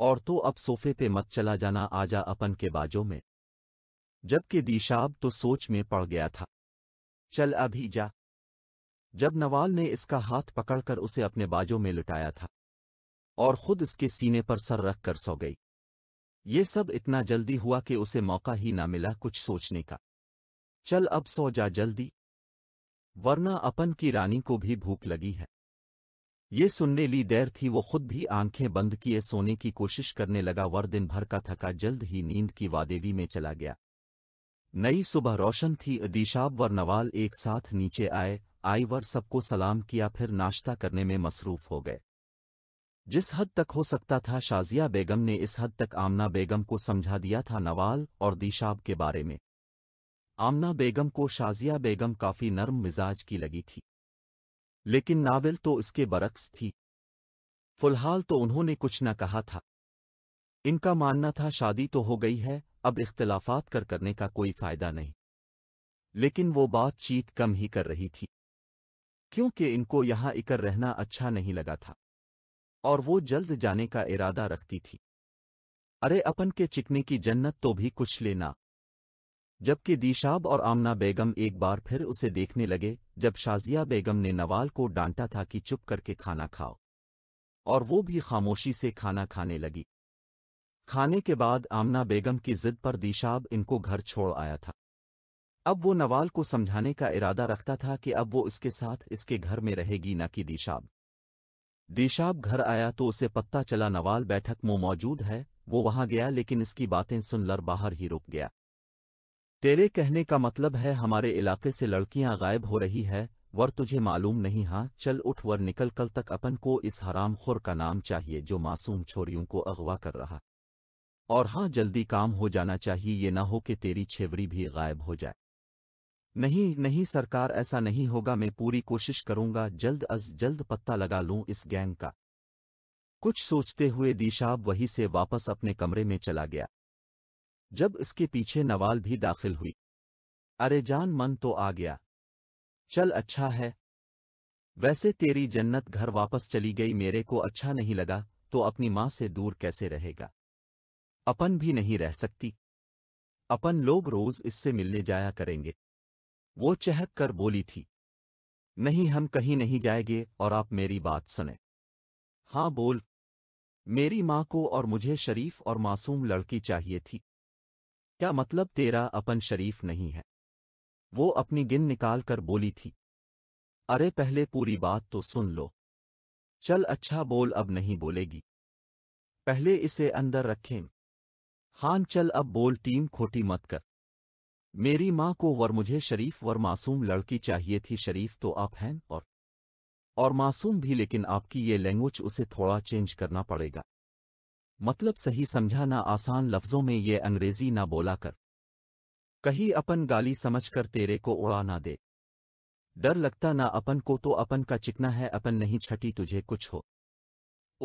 और तो अब सोफे पे मत चला जाना आजा अपन के बाजों में जबकि दिशाब तो सोच में पड़ गया था चल अभी जा जब नवाल ने इसका हाथ पकड़कर उसे अपने बाजों में लुटाया था और खुद इसके सीने पर सर रखकर सो गई ये सब इतना जल्दी हुआ कि उसे मौका ही ना मिला कुछ सोचने का चल अब सो जा जल्दी वरना अपन की रानी को भी भूख लगी है ये सुनने ली देर थी वो खुद भी आंखें बंद किए सोने की कोशिश करने लगा वर दिन भर का थका जल्द ही नींद की वादेवी में चला गया नई सुबह रोशन थी दिशाब वर नवाल एक साथ नीचे आए आई वर सबको सलाम किया फिर नाश्ता करने में मसरूफ हो गए जिस हद तक हो सकता था शाजिया बेगम ने इस हद तक आमना बेगम को समझा दिया था नवाल और दिशाब के बारे में आमना बेगम को शाजिया बेगम काफ़ी नर्म मिजाज की लगी थी लेकिन नावल तो इसके बरक्स थी फिलहाल तो उन्होंने कुछ न कहा था इनका मानना था शादी तो हो गई है अब इख्तलाफात कर करने का कोई फ़ायदा नहीं लेकिन वो बातचीत कम ही कर रही थी क्योंकि इनको यहां इकर रहना अच्छा नहीं लगा था और वो जल्द जाने का इरादा रखती थी अरे अपन के चिकने की जन्नत तो भी कुछ लेना जबकि दिशाब और आमना बेगम एक बार फिर उसे देखने लगे जब शाजिया बेगम ने नवाल को डांटा था कि चुप करके खाना खाओ और वो भी खामोशी से खाना खाने लगी खाने के बाद आमना बेगम की जिद पर दिशाब इनको घर छोड़ आया था अब वो नवाल को समझाने का इरादा रखता था कि अब वो इसके साथ इसके घर में रहेगी न कि दिशाब दिशाब घर आया तो उसे पत्ता चला नवाल बैठक मो मौजूद है वो वहां गया लेकिन इसकी बातें सुन लर बाहर ही रुक गया तेरे कहने का मतलब है हमारे इलाके से लड़कियां गायब हो रही है वर तुझे मालूम नहीं हाँ चल उठ वर निकल कल तक अपन को इस हराम खुर का नाम चाहिए जो मासूम छोरियों को अगवा कर रहा और हाँ जल्दी काम हो जाना चाहिए ये ना हो कि तेरी छेवरी भी गायब हो जाए नहीं नहीं सरकार ऐसा नहीं होगा मैं पूरी कोशिश करूंगा जल्द अज जल्द पत्ता लगा लूं इस गैंग का कुछ सोचते हुए दिशाब वहीं से वापस अपने कमरे में चला गया जब इसके पीछे नवाल भी दाखिल हुई अरे जान मन तो आ गया चल अच्छा है वैसे तेरी जन्नत घर वापस चली गई मेरे को अच्छा नहीं लगा तो अपनी मां से दूर कैसे रहेगा अपन भी नहीं रह सकती अपन लोग रोज इससे मिलने जाया करेंगे वो चहक कर बोली थी नहीं हम कहीं नहीं जाएंगे और आप मेरी बात सुने हाँ बोल मेरी माँ को और मुझे शरीफ और मासूम लड़की चाहिए थी क्या मतलब तेरा अपन शरीफ नहीं है वो अपनी गिन निकाल कर बोली थी अरे पहले पूरी बात तो सुन लो चल अच्छा बोल अब नहीं बोलेगी पहले इसे अंदर रखें हां चल अब बोल टीम खोटी मत कर मेरी माँ को वर मुझे शरीफ वर मासूम लड़की चाहिए थी शरीफ तो आप हैं और और मासूम भी लेकिन आपकी ये लैंग्वेज उसे थोड़ा चेंज करना पड़ेगा मतलब सही समझा ना आसान लफ्जों में ये अंग्रेजी ना बोला कर कहीं अपन गाली समझकर तेरे को उड़ा ना दे डर लगता ना अपन को तो अपन का चिकना है अपन नहीं छटी तुझे कुछ हो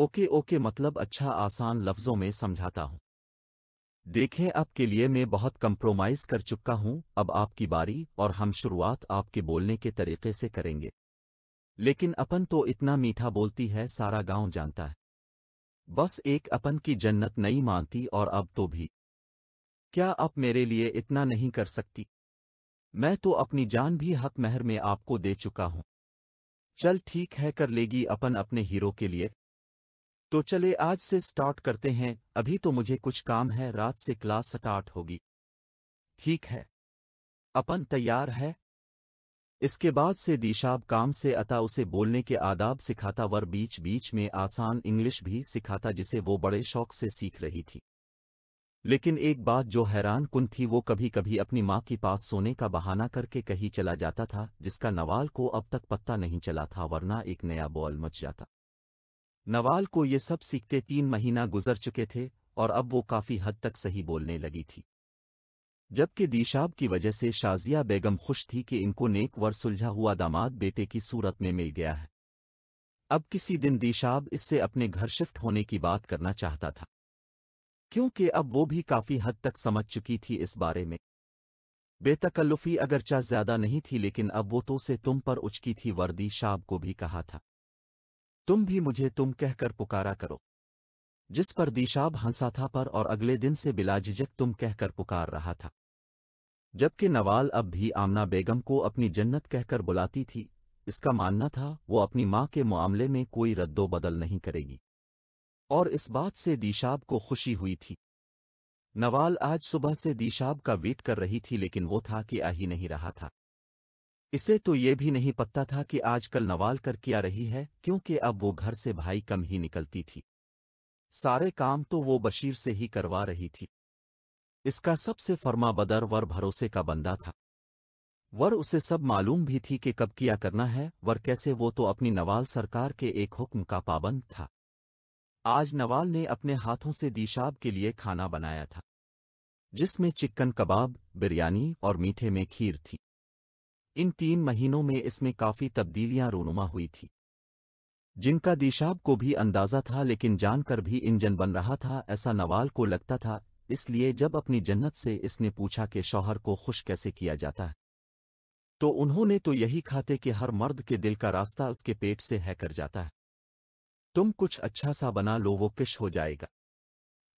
ओके ओके मतलब अच्छा आसान लफ्जों में समझाता हूँ देखें अब के लिए मैं बहुत कंप्रोमाइज़ कर चुका हूं अब आपकी बारी और हम शुरुआत आपके बोलने के तरीके से करेंगे लेकिन अपन तो इतना मीठा बोलती है सारा गांव जानता है बस एक अपन की जन्नत नहीं मानती और अब तो भी क्या आप मेरे लिए इतना नहीं कर सकती मैं तो अपनी जान भी हक महर में आपको दे चुका हूं चल ठीक है कर लेगी अपन अपने हीरो के लिए तो चले आज से स्टार्ट करते हैं अभी तो मुझे कुछ काम है रात से क्लास स्टार्ट होगी ठीक है अपन तैयार है इसके बाद से दिशाब काम से अता उसे बोलने के आदाब सिखाता वर बीच बीच में आसान इंग्लिश भी सिखाता जिसे वो बड़े शौक से सीख रही थी लेकिन एक बात जो हैरान कुन थी वो कभी कभी अपनी माँ के पास सोने का बहाना करके कहीं चला जाता था जिसका नवाल को अब तक पत्ता नहीं चला था वरना एक नया बॉल मच जाता नवाल को ये सब सीखते तीन महीना गुजर चुके थे और अब वो काफ़ी हद तक सही बोलने लगी थी जबकि दिशाब की वजह से शाजिया बेगम खुश थी कि इनको नेक वर सुलझा हुआ दामाद बेटे की सूरत में मिल गया है अब किसी दिन दिशाब इससे अपने घर शिफ्ट होने की बात करना चाहता था क्योंकि अब वो भी काफ़ी हद तक समझ चुकी थी इस बारे में बेतकल्लुफ़ी अगरचा ज़्यादा नहीं थी लेकिन अब वो तो से तुम पर उचकी थी वर्दी शाब को भी कहा था तुम भी मुझे तुम कहकर पुकारा करो जिस पर दिशाब हंसा था पर और अगले दिन से बिलाजिजक तुम कहकर पुकार रहा था जबकि नवाल अब भी आमना बेगम को अपनी जन्नत कहकर बुलाती थी इसका मानना था वो अपनी माँ के मामले में कोई रद्दोबदल नहीं करेगी और इस बात से दिशाब को खुशी हुई थी नवाल आज सुबह से दिशाब का वेट कर रही थी लेकिन वो था कि आ ही नहीं रहा था इसे तो ये भी नहीं पता था कि आजकल नवाल कर किया रही है क्योंकि अब वो घर से भाई कम ही निकलती थी सारे काम तो वो बशीर से ही करवा रही थी इसका सबसे फर्मा बदर वर भरोसे का बंदा था वर उसे सब मालूम भी थी कि कब किया करना है वर कैसे वो तो अपनी नवाल सरकार के एक हुक्म का पाबंद था आज नवाल ने अपने हाथों से दिशाब के लिए खाना बनाया था जिसमें चिकन कबाब बिरयानी और मीठे में खीर थी इन तीन महीनों में इसमें काफ़ी तब्दीलियां रोनुमा हुई थी जिनका दिशाब को भी अंदाज़ा था लेकिन जानकर भी इंजन बन रहा था ऐसा नवाल को लगता था इसलिए जब अपनी जन्नत से इसने पूछा कि शौहर को खुश कैसे किया जाता है तो उन्होंने तो यही खाते कि हर मर्द के दिल का रास्ता उसके पेट से है कर जाता है तुम कुछ अच्छा सा बना लो वो किश हो जाएगा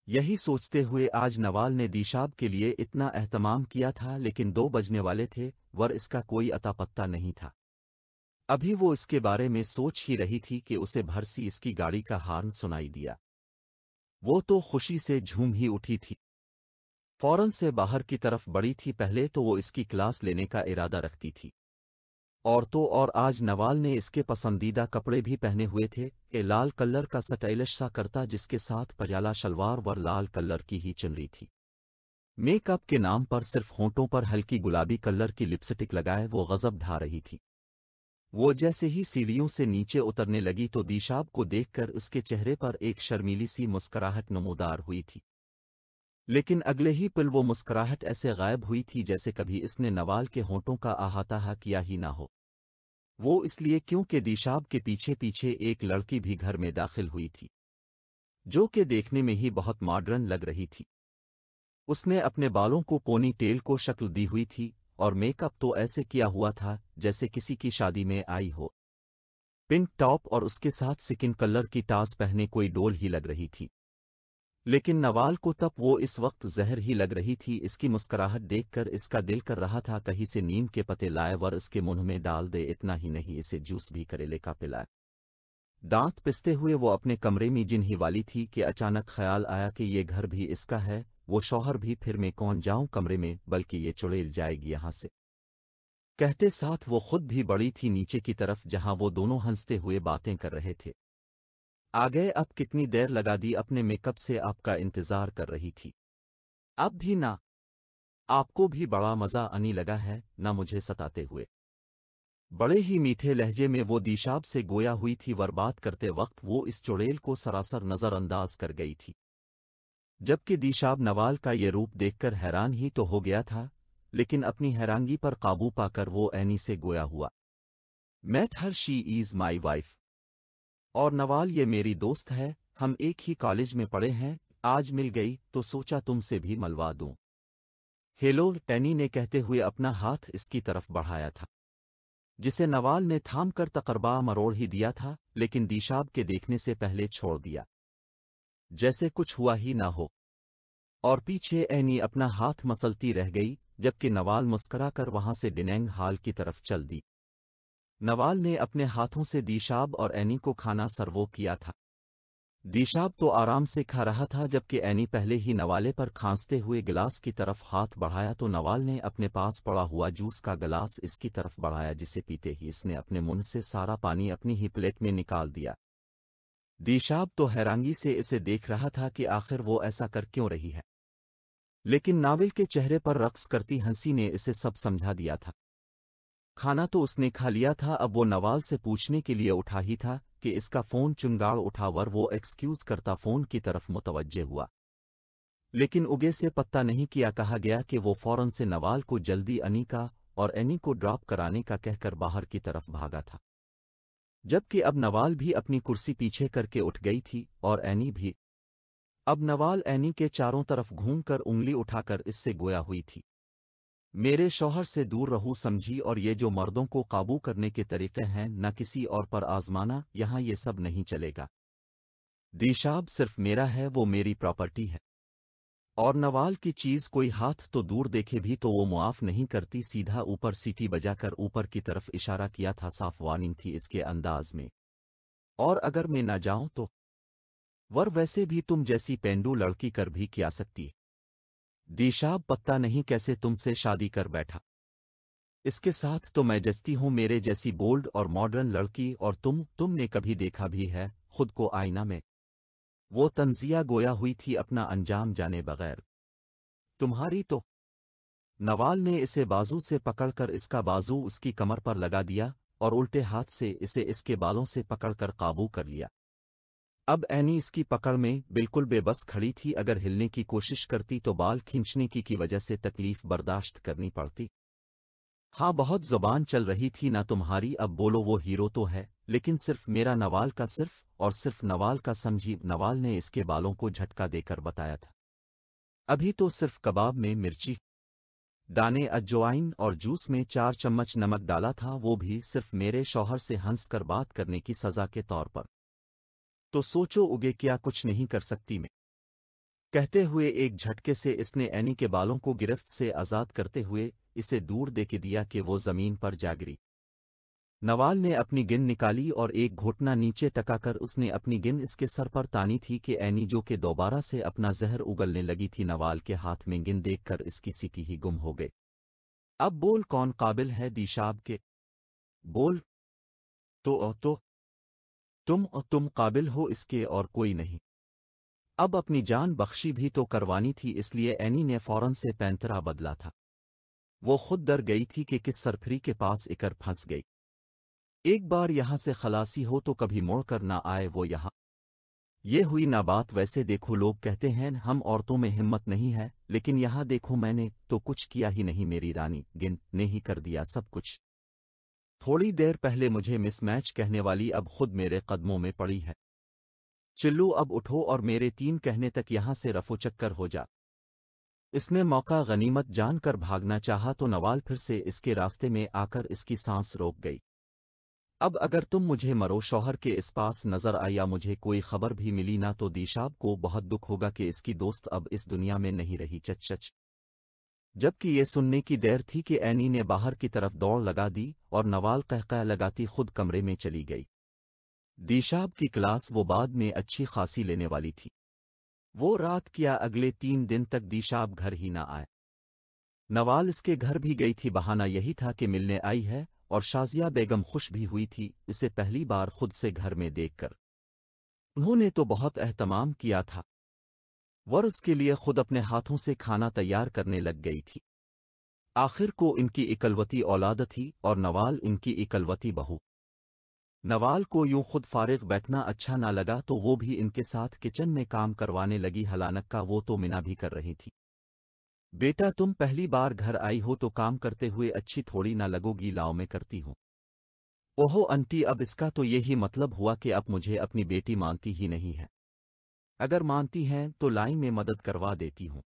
यही सोचते हुए आज नवाल ने दिशाब के लिए इतना अहतमाम किया था लेकिन दो बजने वाले थे वर इसका कोई अतापत्ता नहीं था अभी वो इसके बारे में सोच ही रही थी कि उसे भरसी इसकी गाड़ी का हार्न सुनाई दिया वो तो खुशी से झूम ही उठी थी फौरन से बाहर की तरफ बड़ी थी पहले तो वो इसकी क्लास लेने का इरादा रखती थी और तो और आज नवाल ने इसके पसंदीदा कपड़े भी पहने हुए थे ए लाल कलर का सटैलिश सा करता जिसके साथ पजाला शलवार व लाल कलर की ही चुनरी थी मेकअप के नाम पर सिर्फ होंठों पर हल्की गुलाबी कलर की लिपस्टिक लगाए वो गजब ढा रही थी वो जैसे ही सीढ़ियों से नीचे उतरने लगी तो दिशाब को देखकर उसके चेहरे पर एक शर्मीली सी मुस्कराहट नमोदार हुई थी लेकिन अगले ही पल वो मुस्कराहट ऐसे गायब हुई थी जैसे कभी इसने नवाल के होंठों का अहाता किया ही ना हो वो इसलिए क्योंकि दिशाब के पीछे पीछे एक लड़की भी घर में दाखिल हुई थी जो कि देखने में ही बहुत मॉडर्न लग रही थी उसने अपने बालों को पोनी टेल को शक्ल दी हुई थी और मेकअप तो ऐसे किया हुआ था जैसे किसी की शादी में आई हो पिंक टॉप और उसके साथ सिकिन कलर की टास पहने कोई डोल ही लग रही थी लेकिन नवाल को तब वो इस वक्त जहर ही लग रही थी इसकी मुस्कुराहट देखकर इसका दिल कर रहा था कहीं से नीम के पते लाए वर इसके मुंह में डाल दे इतना ही नहीं इसे जूस भी करेले का पिलाए दांत पिसते हुए वो अपने कमरे में जिन ही वाली थी कि अचानक ख्याल आया कि ये घर भी इसका है वो शौहर भी फिर मैं कौन जाऊं कमरे में बल्कि ये चुड़ेल जाएगी यहां से कहते साथ वो खुद भी बड़ी थी नीचे की तरफ जहां वो दोनों हंसते हुए बातें कर रहे थे आ गए अब कितनी देर लगा दी अपने मेकअप से आपका इंतजार कर रही थी अब भी ना आपको भी बड़ा मजा आनी लगा है ना मुझे सताते हुए बड़े ही मीठे लहजे में वो दिशाब से गोया हुई थी वर करते वक्त वो इस चुड़ेल को सरासर नजरअंदाज कर गई थी जबकि दिशाब नवाल का ये रूप देखकर हैरान ही तो हो गया था लेकिन अपनी हैरानगी पर काबू पाकर वो एनी से गोया हुआ meet her she is my wife और नवाल ये मेरी दोस्त है हम एक ही कॉलेज में पढ़े हैं आज मिल गई तो सोचा तुमसे भी मलवा दूं हेलो एनी ने कहते हुए अपना हाथ इसकी तरफ बढ़ाया था जिसे नवाल ने थाम कर तकरबा मरोड़ ही दिया था लेकिन दिशाब के देखने से पहले छोड़ दिया जैसे कुछ हुआ ही ना हो और पीछे एनी अपना हाथ मसलती रह गई जबकि नवाल मुस्करा कर वहां से डिनेंग हाल की तरफ चल दी नवाल ने अपने हाथों से दीशाब और एनी को खाना सर्वो किया था दीशाब तो आराम से खा रहा था जबकि एनी पहले ही नवाले पर खांसते हुए गिलास की तरफ हाथ बढ़ाया तो नवाल ने अपने पास पड़ा हुआ जूस का गिलास इसकी तरफ बढ़ाया जिसे पीते ही इसने अपने मुंह से सारा पानी अपनी ही प्लेट में निकाल दिया दिशाब तो हैरानगी से इसे देख रहा था कि आखिर वो ऐसा कर क्यों रही है लेकिन नाविल के चेहरे पर रक्स करती हंसी ने इसे सब समझा दिया था खाना तो उसने खा लिया था अब वो नवाल से पूछने के लिए उठा ही था कि इसका फ़ोन चुनगाड़ उठावर वो एक्सक्यूज करता फ़ोन की तरफ मुतवजे हुआ लेकिन उगे से पत्ता नहीं किया कहा गया कि वो फौरन से नवाल को जल्दी अनिका और एनी को ड्रॉप कराने का कहकर बाहर की तरफ भागा था जबकि अब नवाल भी अपनी कुर्सी पीछे करके उठ गई थी और ऐनी भी अब नवाल ऐनी के चारों तरफ घूमकर उंगली उठाकर इससे गोया हुई थी मेरे शौहर से दूर रहू समझी और ये जो मर्दों को काबू करने के तरीके हैं न किसी और पर आजमाना यहाँ ये सब नहीं चलेगा दिशाब सिर्फ मेरा है वो मेरी प्रॉपर्टी है और नवाल की चीज कोई हाथ तो दूर देखे भी तो वो मुआफ नहीं करती सीधा ऊपर सीटी बजाकर ऊपर की तरफ इशारा किया था साफ वार्निंग थी इसके अंदाज में और अगर मैं न जाऊं तो वर वैसे भी तुम जैसी पेंडू लड़की कर भी किया सकती दिशाब पत्ता नहीं कैसे तुमसे शादी कर बैठा इसके साथ तो मैं जचती हूं मेरे जैसी बोल्ड और मॉडर्न लड़की और तुम तुमने कभी देखा भी है खुद को आईना में वो तंजिया गोया हुई थी अपना अंजाम जाने बगैर तुम्हारी तो नवाल ने इसे बाजू से पकड़कर इसका बाजू उसकी कमर पर लगा दिया और उल्टे हाथ से इसे इसके बालों से पकड़कर काबू कर लिया अब एनी इसकी पकड़ में बिल्कुल बेबस खड़ी थी अगर हिलने की कोशिश करती तो बाल खींचने की की वजह से तकलीफ बर्दाश्त करनी पड़ती हाँ बहुत जुबान चल रही थी ना तुम्हारी अब बोलो वो हीरो तो है लेकिन सिर्फ मेरा नवाल का सिर्फ और सिर्फ नवाल का समझी नवाल ने इसके बालों को झटका देकर बताया था अभी तो सिर्फ कबाब में मिर्ची दाने अजवाइन और जूस में चार चम्मच नमक डाला था वो भी सिर्फ मेरे शौहर से हंसकर बात करने की सजा के तौर पर तो सोचो उगे क्या कुछ नहीं कर सकती मैं कहते हुए एक झटके से इसने एनी के बालों को गिरफ्त से आज़ाद करते हुए इसे दूर दे के दिया कि वो जमीन पर जागरी नवाल ने अपनी गिन निकाली और एक घोटना नीचे टकाकर उसने अपनी गिन इसके सर पर तानी थी कि एनी जो के दोबारा से अपना जहर उगलने लगी थी नवाल के हाथ में गिन देखकर इसकी सिटी ही गुम हो गई अब बोल कौन काबिल है दिशाब के बोल तो ओ तो तुम ओ तुम काबिल हो इसके और कोई नहीं अब अपनी जान बख्शी भी तो करवानी थी इसलिए एनी ने फौरन से पैंतरा बदला था वो खुद डर गई थी कि किस सरफरी के पास इकर फंस गई एक बार यहां से खलासी हो तो कभी मोड़ कर ना आए वो यहां ये हुई ना बात वैसे देखो लोग कहते हैं हम औरतों में हिम्मत नहीं है लेकिन यहां देखो मैंने तो कुछ किया ही नहीं मेरी रानी गिन ने ही कर दिया सब कुछ थोड़ी देर पहले मुझे मिसमैच कहने वाली अब खुद मेरे कदमों में पड़ी है चिल्लू अब उठो और मेरे तीन कहने तक यहां से रफो चक्कर हो जा इसने मौका गनीमत जानकर भागना चाहा तो नवाल फिर से इसके रास्ते में आकर इसकी सांस रोक गई अब अगर तुम मुझे मरो शौहर के इस पास नजर आई या मुझे कोई खबर भी मिली ना तो दिशाब को बहुत दुख होगा कि इसकी दोस्त अब इस दुनिया में नहीं रही चच चच जबकि ये सुनने की देर थी कि एनी ने बाहर की तरफ दौड़ लगा दी और नवाल कह कह लगाती खुद कमरे में चली गई दिशाब की क्लास वो बाद में अच्छी खासी लेने वाली थी वो रात किया अगले तीन दिन तक दिशाब घर ही ना आए नवाल इसके घर भी गई थी बहाना यही था कि मिलने आई है और शाजिया बेगम खुश भी हुई थी इसे पहली बार खुद से घर में देखकर उन्होंने तो बहुत अहतमाम किया था वर उसके लिए खुद अपने हाथों से खाना तैयार करने लग गई थी आखिर को इनकी इकलवती औलाद थी और नवाल इनकी इकलवती बहू नवाल को यूं खुद फारिग बैठना अच्छा ना लगा तो वो भी इनके साथ किचन में काम करवाने लगी हलानक का वो तो मिना भी कर रही थी बेटा तुम पहली बार घर आई हो तो काम करते हुए अच्छी थोड़ी ना लगोगी लाव में करती हूँ ओहो अंटी अब इसका तो यही मतलब हुआ कि अब मुझे अपनी बेटी मानती ही नहीं है अगर मानती हैं तो लाइन में मदद करवा देती हूँ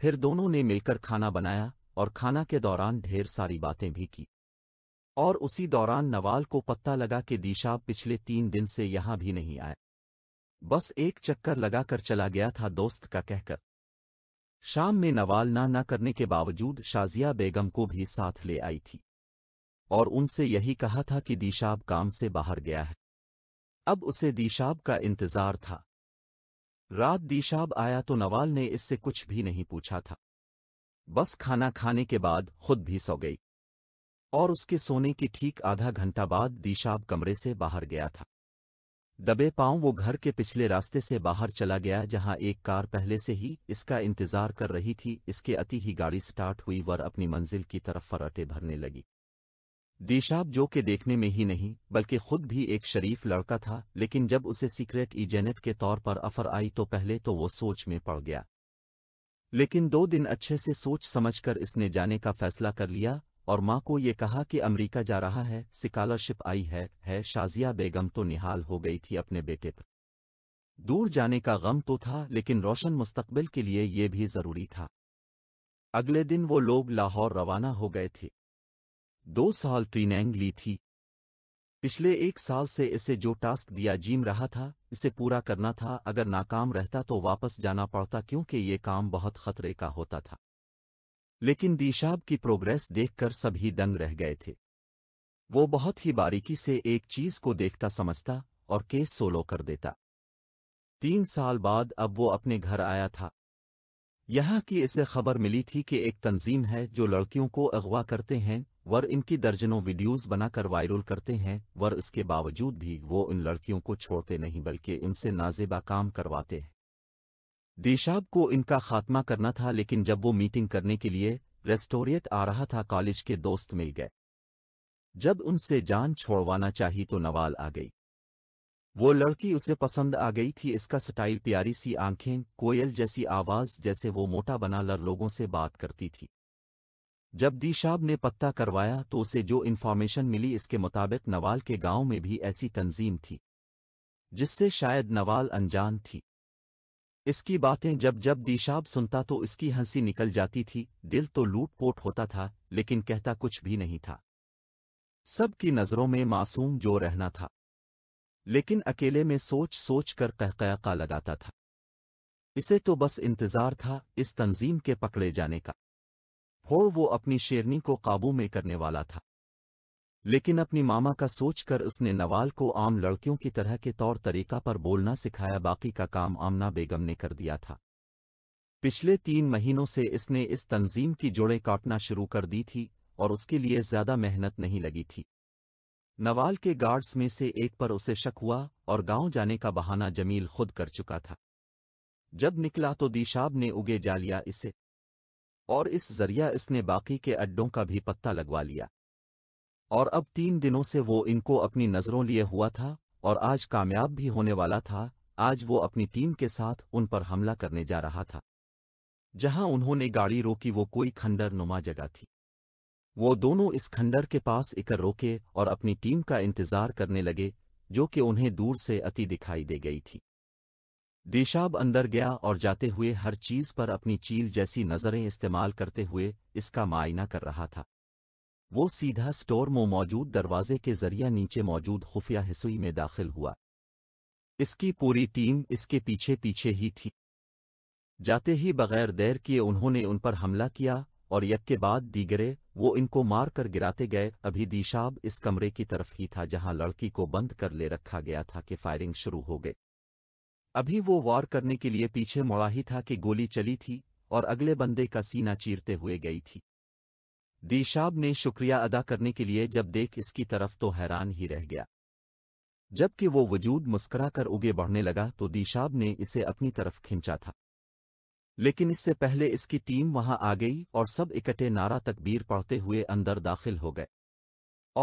फिर दोनों ने मिलकर खाना बनाया और खाना के दौरान ढेर सारी बातें भी की और उसी दौरान नवाल को पत्ता लगा कि दिशा पिछले तीन दिन से यहां भी नहीं आया बस एक चक्कर लगाकर चला गया था दोस्त का कहकर शाम में नवाल ना न करने के बावजूद शाजिया बेगम को भी साथ ले आई थी और उनसे यही कहा था कि दीशाब काम से बाहर गया है अब उसे दीशाब का इंतजार था रात दीशाब आया तो नवाल ने इससे कुछ भी नहीं पूछा था बस खाना खाने के बाद खुद भी सो गई और उसके सोने के ठीक आधा घंटा बाद दीशाब कमरे से बाहर गया था दबे पांव वो घर के पिछले रास्ते से बाहर चला गया जहां एक कार पहले से ही इसका इंतजार कर रही थी इसके अति ही गाड़ी स्टार्ट हुई वर अपनी मंजिल की तरफ फराटे भरने लगी दिशाब जो के देखने में ही नहीं बल्कि खुद भी एक शरीफ लड़का था लेकिन जब उसे सीक्रेट इजेनेट के तौर पर अफर आई तो पहले तो वो सोच में पड़ गया लेकिन दो दिन अच्छे से सोच समझकर इसने जाने का फैसला कर लिया और माँ को ये कहा कि अमेरिका जा रहा है स्कॉलरशिप आई है है शाजिया बेगम तो निहाल हो गई थी अपने बेटे पर दूर जाने का गम तो था लेकिन रोशन मुस्तकबिल के लिए ये भी ज़रूरी था अगले दिन वो लोग लाहौर रवाना हो गए थे दो साल ट्रीनैंग ली थी पिछले एक साल से इसे जो टास्क दिया जीम रहा था इसे पूरा करना था अगर नाकाम रहता तो वापस जाना पड़ता क्योंकि ये काम बहुत खतरे का होता था लेकिन दिशाब की प्रोग्रेस देखकर सभी दंग रह गए थे वो बहुत ही बारीकी से एक चीज को देखता समझता और केस सोलो कर देता तीन साल बाद अब वो अपने घर आया था यहां की इसे खबर मिली थी कि एक तंजीम है जो लड़कियों को अगवा करते हैं वर इनकी दर्जनों वीडियोस बनाकर वायरल करते हैं वर इसके बावजूद भी वो इन लड़कियों को छोड़ते नहीं बल्कि इनसे नाजेबा काम करवाते हैं देशाब को इनका खात्मा करना था लेकिन जब वो मीटिंग करने के लिए रेस्टोरियट आ रहा था कॉलेज के दोस्त मिल गए जब उनसे जान छोड़वाना चाहिए तो नवाल आ गई वो लड़की उसे पसंद आ गई थी इसका स्टाइल प्यारी सी आंखें कोयल जैसी आवाज जैसे वो मोटा बना लर लोगों से बात करती थी जब दिशाब ने पत्ता करवाया तो उसे जो इन्फॉर्मेशन मिली इसके मुताबिक नवाल के गांव में भी ऐसी तंजीम थी जिससे शायद नवाल अनजान थी इसकी बातें जब जब दिशाब सुनता तो इसकी हंसी निकल जाती थी दिल तो लूटपोट होता था लेकिन कहता कुछ भी नहीं था सबकी नज़रों में मासूम जो रहना था लेकिन अकेले में सोच सोच कर कहकयाका लगाता था इसे तो बस इंतज़ार था इस तंजीम के पकड़े जाने का हो वो अपनी शेरनी को काबू में करने वाला था लेकिन अपनी मामा का सोचकर उसने नवाल को आम लड़कियों की तरह के तौर तरीका पर बोलना सिखाया बाकी का काम आमना बेगम ने कर दिया था पिछले तीन महीनों से इसने इस तंजीम की जोड़ें काटना शुरू कर दी थी और उसके लिए ज्यादा मेहनत नहीं लगी थी नवाल के गार्ड्स में से एक पर उसे शक हुआ और गांव जाने का बहाना जमील खुद कर चुका था जब निकला तो दिशाब ने उगे जा लिया इसे और इस जरिया इसने बाकी के अड्डों का भी पत्ता लगवा लिया और अब तीन दिनों से वो इनको अपनी नज़रों लिए हुआ था और आज कामयाब भी होने वाला था आज वो अपनी टीम के साथ उन पर हमला करने जा रहा था जहां उन्होंने गाड़ी रोकी वो कोई खंडर नुमा जगह थी वो दोनों इस खंडर के पास इकर रोके और अपनी टीम का इंतजार करने लगे जो कि उन्हें दूर से अति दिखाई दे गई थी देशाब अंदर गया और जाते हुए हर चीज पर अपनी चील जैसी नज़रें इस्तेमाल करते हुए इसका मायना कर रहा था वो सीधा स्टोर में मौजूद दरवाजे के जरिए नीचे मौजूद खुफिया हिस्सोई में दाखिल हुआ इसकी पूरी टीम इसके पीछे पीछे ही थी जाते ही बगैर देर किए उन्होंने उन पर हमला किया और यक के बाद दीगरे वो इनको मार कर गिराते गए अभी दिशाब इस कमरे की तरफ ही था जहां लड़की को बंद कर ले रखा गया था कि फायरिंग शुरू हो गई अभी वो वार करने के लिए पीछे मुड़ा ही था कि गोली चली थी और अगले बंदे का सीना चीरते हुए गई थी दिशाब ने शुक्रिया अदा करने के लिए जब देख इसकी तरफ तो हैरान ही रह गया जबकि वो वजूद मुस्करा कर उगे बढ़ने लगा तो दिशाब ने इसे अपनी तरफ खींचा था लेकिन इससे पहले इसकी टीम वहां आ गई और सब इकट्ठे नारा तकबीर पढ़ते हुए अंदर दाखिल हो गए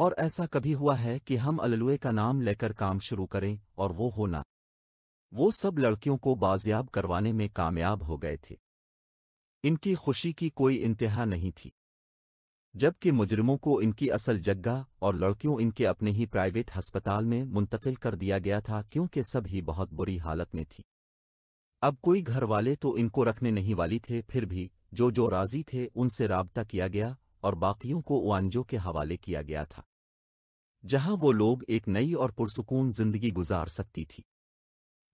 और ऐसा कभी हुआ है कि हम अललुए का नाम लेकर काम शुरू करें और वो होना वो सब लड़कियों को बाजियाब करवाने में कामयाब हो गए थे इनकी खुशी की कोई इंतहा नहीं थी जबकि मुजरिमों को इनकी असल जगह और लड़कियों इनके अपने ही प्राइवेट अस्पताल में मुंतकिल कर दिया गया था क्योंकि सब ही बहुत बुरी हालत में थी अब कोई घर वाले तो इनको रखने नहीं वाली थे फिर भी जो जो राजी थे उनसे राबता किया गया और बाकियों को वानजों के हवाले किया गया था जहां वो लोग एक नई और पुरसकून जिंदगी गुजार सकती थी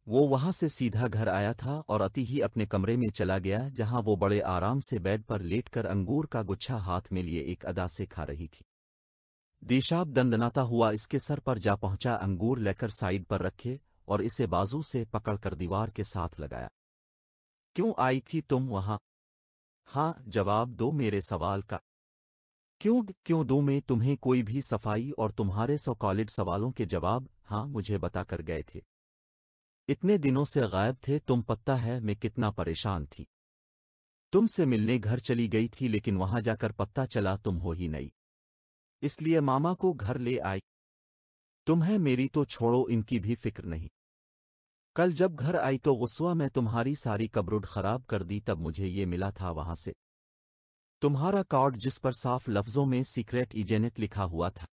वो वहां से सीधा घर आया था और अति ही अपने कमरे में चला गया जहां वो बड़े आराम से बेड पर लेटकर अंगूर का गुच्छा हाथ में लिए एक अदा से खा रही थी दिशाब दंदनाता हुआ इसके सर पर जा पहुंचा अंगूर लेकर साइड पर रखे और इसे बाजू से पकड़कर दीवार के साथ लगाया क्यों आई थी तुम वहां हाँ जवाब दो मेरे सवाल का क्यों क्यों दो में तुम्हें कोई भी सफाई और तुम्हारे सौ कॉलेज सवालों के जवाब हां मुझे बताकर गए थे इतने दिनों से गायब थे तुम पता है मैं कितना परेशान थी तुमसे मिलने घर चली गई थी लेकिन वहां जाकर पता चला तुम हो ही नहीं इसलिए मामा को घर ले आई तुम्हें मेरी तो छोड़ो इनकी भी फिक्र नहीं कल जब घर आई तो गुस्सा में तुम्हारी सारी कबरुड खराब कर दी तब मुझे ये मिला था वहां से तुम्हारा कार्ड जिस पर साफ लफ्जों में सीक्रेट इजेनेट लिखा हुआ था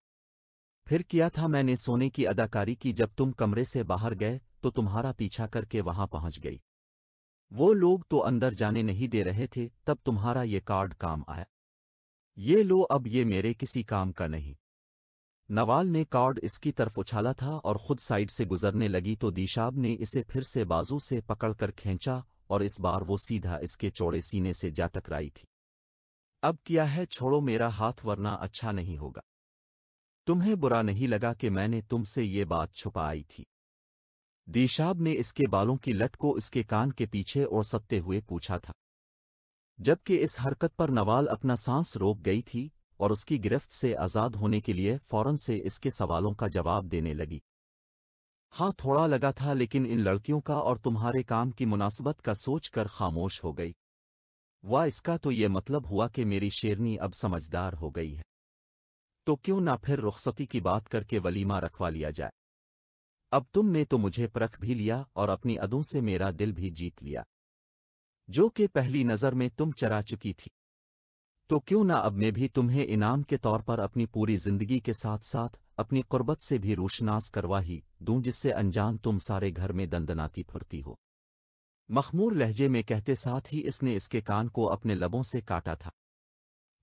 फिर किया था मैंने सोने की अदाकारी की जब तुम कमरे से बाहर गए तो तुम्हारा पीछा करके वहां पहुंच गई वो लोग तो अंदर जाने नहीं दे रहे थे तब तुम्हारा ये कार्ड काम आया ये लो अब ये मेरे किसी काम का नहीं नवाल ने कार्ड इसकी तरफ उछाला था और खुद साइड से गुजरने लगी तो दिशाब ने इसे फिर से बाजू से पकड़कर खींचा और इस बार वो सीधा इसके चौड़े सीने से जा टकराई थी अब किया है छोड़ो मेरा हाथ वरना अच्छा नहीं होगा तुम्हें बुरा नहीं लगा कि मैंने तुमसे ये बात छुपाई थी दिशाब ने इसके बालों की लट को इसके कान के पीछे और सत्ते हुए पूछा था जबकि इस हरकत पर नवाल अपना सांस रोक गई थी और उसकी गिरफ्त से आज़ाद होने के लिए फौरन से इसके सवालों का जवाब देने लगी हाँ थोड़ा लगा था लेकिन इन लड़कियों का और तुम्हारे काम की मुनासबत का सोच कर खामोश हो गई वाह इसका तो ये मतलब हुआ कि मेरी शेरनी अब समझदार हो गई है तो क्यों ना फिर रुखसती की बात करके वलीमा रखवा लिया जाए अब तुमने तो मुझे परख भी लिया और अपनी अदों से मेरा दिल भी जीत लिया जो कि पहली नज़र में तुम चरा चुकी थी तो क्यों ना अब मैं भी तुम्हें इनाम के तौर पर अपनी पूरी जिंदगी के साथ साथ अपनी कुर्बत से भी रोशनास करवा ही दूं जिससे अनजान तुम सारे घर में दंदनाती फुरती हो मखमूर लहजे में कहते साथ ही इसने इसके कान को अपने लबों से काटा था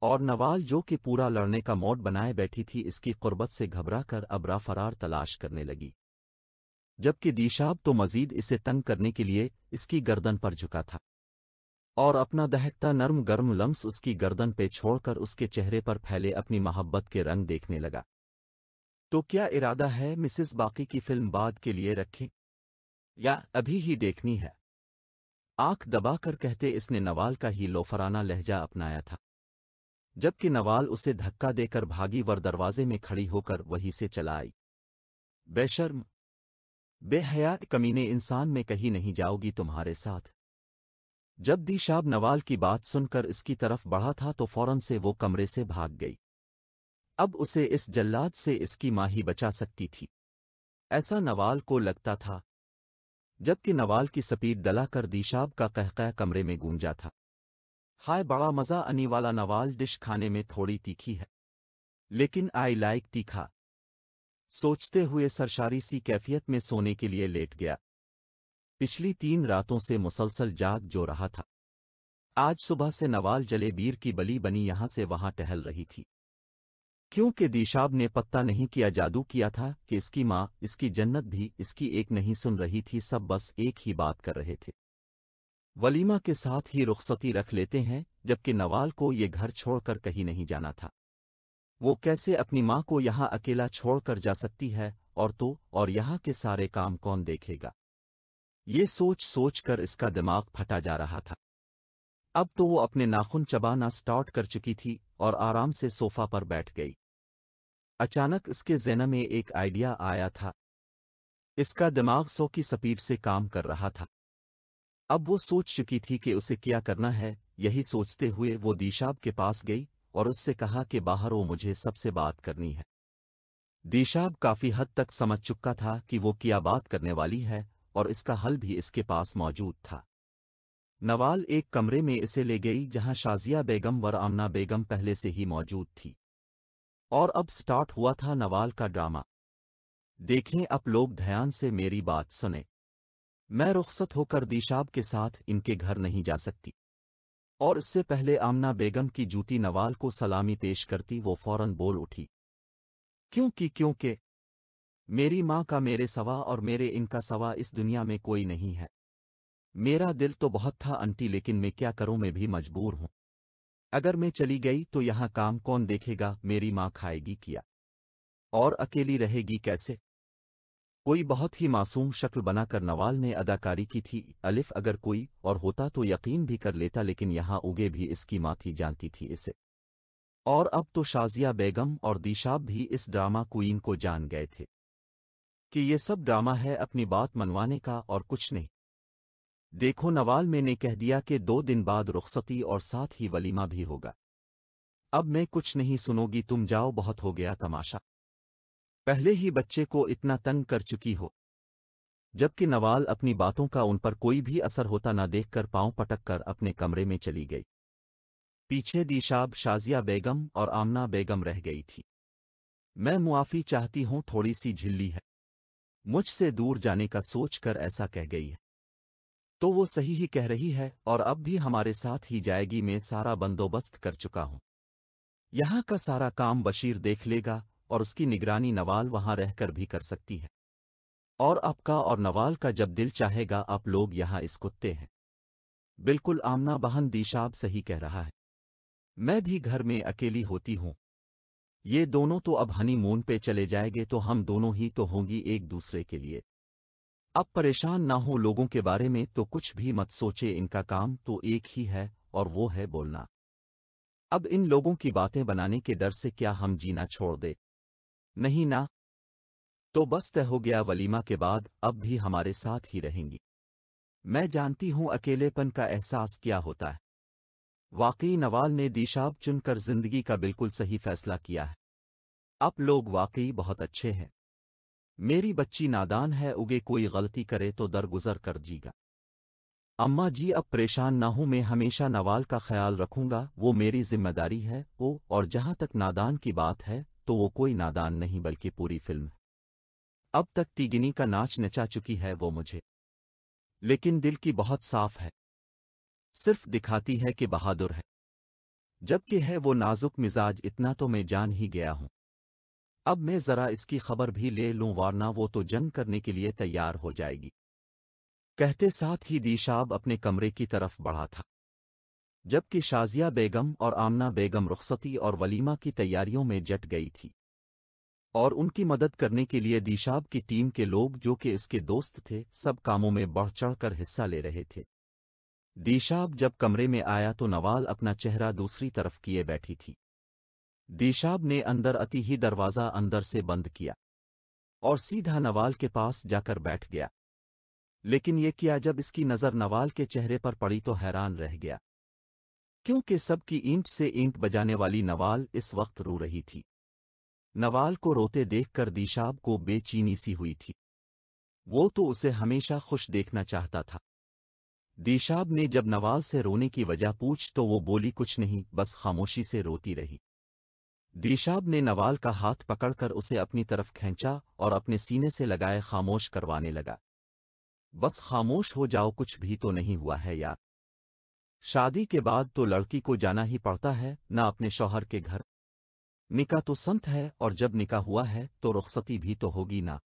और नवाल जो कि पूरा लड़ने का मोड बनाए बैठी थी इसकी कुर्बत से घबरा कर अबरा फरार तलाश करने लगी जबकि दिशाब तो मजीद इसे तंग करने के लिए इसकी गर्दन पर झुका था और अपना दहकता नर्म गर्म लम्स उसकी गर्दन पे छोड़कर उसके चेहरे पर फैले अपनी मोहब्बत के रंग देखने लगा तो क्या इरादा है मिसिस बाकी की फिल्म बाद के लिए रखें या अभी ही देखनी है आंख दबाकर कहते इसने नवाल का ही लोफराना लहजा अपनाया था जबकि नवाल उसे धक्का देकर भागी वर दरवाजे में खड़ी होकर वहीं से चला आई बेशर्म बेहयात कमीने इंसान में कहीं नहीं जाओगी तुम्हारे साथ जब दिशाब नवाल की बात सुनकर इसकी तरफ बढ़ा था तो फौरन से वो कमरे से भाग गई अब उसे इस जल्लाद से इसकी माँ ही बचा सकती थी ऐसा नवाल को लगता था जबकि नवाल की सपीट दलाकर दिशाब का कहकह कमरे में गूंजा था हाय बड़ा मज़ा आने वाला नवाल डिश खाने में थोड़ी तीखी है लेकिन आई लाइक तीखा सोचते हुए सरशारी सी कैफियत में सोने के लिए लेट गया पिछली तीन रातों से मुसलसल जाग जो रहा था आज सुबह से नवाल जलेबीर की बली बनी यहां से वहां टहल रही थी क्योंकि दिशाब ने पत्ता नहीं किया जादू किया था कि इसकी माँ इसकी जन्नत भी इसकी एक नहीं सुन रही थी सब बस एक ही बात कर रहे थे वलीमा के साथ ही रुखसती रख लेते हैं जबकि नवाल को ये घर छोड़कर कहीं नहीं जाना था वो कैसे अपनी माँ को यहाँ अकेला छोड़कर जा सकती है और तो और यहाँ के सारे काम कौन देखेगा ये सोच सोच कर इसका दिमाग फटा जा रहा था अब तो वो अपने नाखून चबाना स्टार्ट कर चुकी थी और आराम से सोफा पर बैठ गई अचानक इसके जेन में एक आइडिया आया था इसका दिमाग सौ की स्पीड से काम कर रहा था अब वो सोच चुकी थी कि उसे क्या करना है यही सोचते हुए वो दिशाब के पास गई और उससे कहा कि बाहर वो मुझे सबसे बात करनी है दिशाब काफी हद तक समझ चुका था कि वो क्या बात करने वाली है और इसका हल भी इसके पास मौजूद था नवाल एक कमरे में इसे ले गई जहां शाजिया बेगम व आमना बेगम पहले से ही मौजूद थी और अब स्टार्ट हुआ था नवाल का ड्रामा देखें अब लोग ध्यान से मेरी बात सुने मैं रुख्सत होकर दिशाब के साथ इनके घर नहीं जा सकती और इससे पहले आमना बेगम की जूती नवाल को सलामी पेश करती वो फौरन बोल उठी क्योंकि क्योंकि मेरी माँ का मेरे सवा और मेरे इनका सवा इस दुनिया में कोई नहीं है मेरा दिल तो बहुत था अंटी लेकिन मैं क्या करूं मैं भी मजबूर हूं अगर मैं चली गई तो यहां काम कौन देखेगा मेरी माँ खाएगी किया और अकेली रहेगी कैसे कोई बहुत ही मासूम शक्ल बनाकर नवाल ने अदाकारी की थी अलिफ अगर कोई और होता तो यकीन भी कर लेता लेकिन यहां उगे भी इसकी माँ थी जानती थी इसे और अब तो शाजिया बेगम और दिशाब भी इस ड्रामा क्वीन को जान गए थे कि ये सब ड्रामा है अपनी बात मनवाने का और कुछ नहीं देखो नवाल मैंने कह दिया कि दो दिन बाद रुखसती और साथ ही वलीमा भी होगा अब मैं कुछ नहीं सुनोगी तुम जाओ बहुत हो गया तमाशा पहले ही बच्चे को इतना तंग कर चुकी हो जबकि नवाल अपनी बातों का उन पर कोई भी असर होता न देखकर पांव पटक कर अपने कमरे में चली गई पीछे दिशाब शाजिया बेगम और आमना बेगम रह गई थी मैं मुआफ़ी चाहती हूं थोड़ी सी झिल्ली है मुझसे दूर जाने का सोच कर ऐसा कह गई है तो वो सही ही कह रही है और अब भी हमारे साथ ही जाएगी मैं सारा बंदोबस्त कर चुका हूं यहां का सारा काम बशीर देख लेगा और उसकी निगरानी नवाल वहां रहकर भी कर सकती है और आपका और नवाल का जब दिल चाहेगा आप लोग यहां इस कुत्ते हैं बिल्कुल आमना बहन दिशाब सही कह रहा है मैं भी घर में अकेली होती हूं ये दोनों तो अब हनीमून पे चले जाएंगे तो हम दोनों ही तो होंगी एक दूसरे के लिए अब परेशान ना हो लोगों के बारे में तो कुछ भी मत सोचे इनका काम तो एक ही है और वो है बोलना अब इन लोगों की बातें बनाने के डर से क्या हम जीना छोड़ दे नहीं ना तो बस तय हो गया वलीमा के बाद अब भी हमारे साथ ही रहेंगी मैं जानती हूं अकेलेपन का एहसास क्या होता है वाकई नवाल ने दिशाब चुनकर जिंदगी का बिल्कुल सही फैसला किया है आप लोग वाकई बहुत अच्छे हैं मेरी बच्ची नादान है उगे कोई गलती करे तो दरगुजर कर जीगा अम्मा जी अब परेशान ना हूं मैं हमेशा नवाल का ख्याल रखूंगा वो मेरी जिम्मेदारी है वो और जहां तक नादान की बात है तो वो कोई नादान नहीं बल्कि पूरी फिल्म अब तक तिगिनी का नाच नचा चुकी है वो मुझे लेकिन दिल की बहुत साफ है सिर्फ दिखाती है कि बहादुर है जबकि है वो नाजुक मिजाज इतना तो मैं जान ही गया हूं अब मैं जरा इसकी खबर भी ले लूं वारना वो तो जंग करने के लिए तैयार हो जाएगी कहते साथ ही दिशाब अपने कमरे की तरफ बढ़ा था जबकि शाजिया बेगम और आमना बेगम रुखसती और वलीमा की तैयारियों में जट गई थी और उनकी मदद करने के लिए दिशाब की टीम के लोग जो कि इसके दोस्त थे सब कामों में बढ़ चढ़कर हिस्सा ले रहे थे दिशाब जब कमरे में आया तो नवाल अपना चेहरा दूसरी तरफ किए बैठी थी दिशाब ने अंदर अति ही दरवाज़ा अंदर से बंद किया और सीधा नवाल के पास जाकर बैठ गया लेकिन ये किया जब इसकी नज़र नवाल के चेहरे पर पड़ी तो हैरान रह गया क्योंकि सबकी ईंट से ईंट बजाने वाली नवाल इस वक्त रो रही थी नवाल को रोते देखकर दिशाब को बेचीनी सी हुई थी वो तो उसे हमेशा खुश देखना चाहता था दिशाब ने जब नवाल से रोने की वजह पूछ तो वो बोली कुछ नहीं बस खामोशी से रोती रही दिशाब ने नवाल का हाथ पकड़कर उसे अपनी तरफ खींचा और अपने सीने से लगाए खामोश करवाने लगा बस खामोश हो जाओ कुछ भी तो नहीं हुआ है यार शादी के बाद तो लड़की को जाना ही पड़ता है न अपने शौहर के घर निका तो संत है और जब निका हुआ है तो रुखसती भी तो होगी ना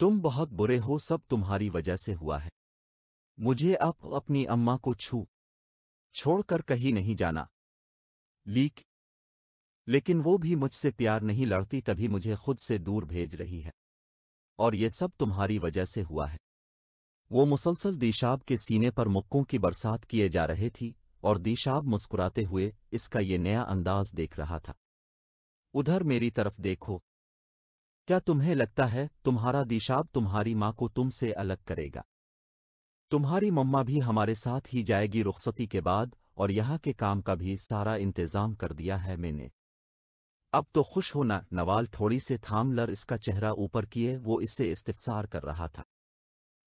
तुम बहुत बुरे हो सब तुम्हारी वजह से हुआ है मुझे अब अपनी अम्मा को छू छोड़कर कहीं नहीं जाना लीक लेकिन वो भी मुझसे प्यार नहीं लड़ती तभी मुझे खुद से दूर भेज रही है और ये सब तुम्हारी वजह से हुआ है वो मुसलसल दिशाब के सीने पर मुक्कों की बरसात किए जा रहे थी और दिशाब मुस्कुराते हुए इसका ये नया अंदाज देख रहा था उधर मेरी तरफ देखो क्या तुम्हें लगता है तुम्हारा दिशाब तुम्हारी माँ को तुमसे अलग करेगा तुम्हारी मम्मा भी हमारे साथ ही जाएगी रुख्सती के बाद और यहाँ के काम का भी सारा इंतजाम कर दिया है मैंने अब तो खुश होना नवाल थोड़ी से थाम लर इसका चेहरा ऊपर किए वो इससे इस्तफसार कर रहा था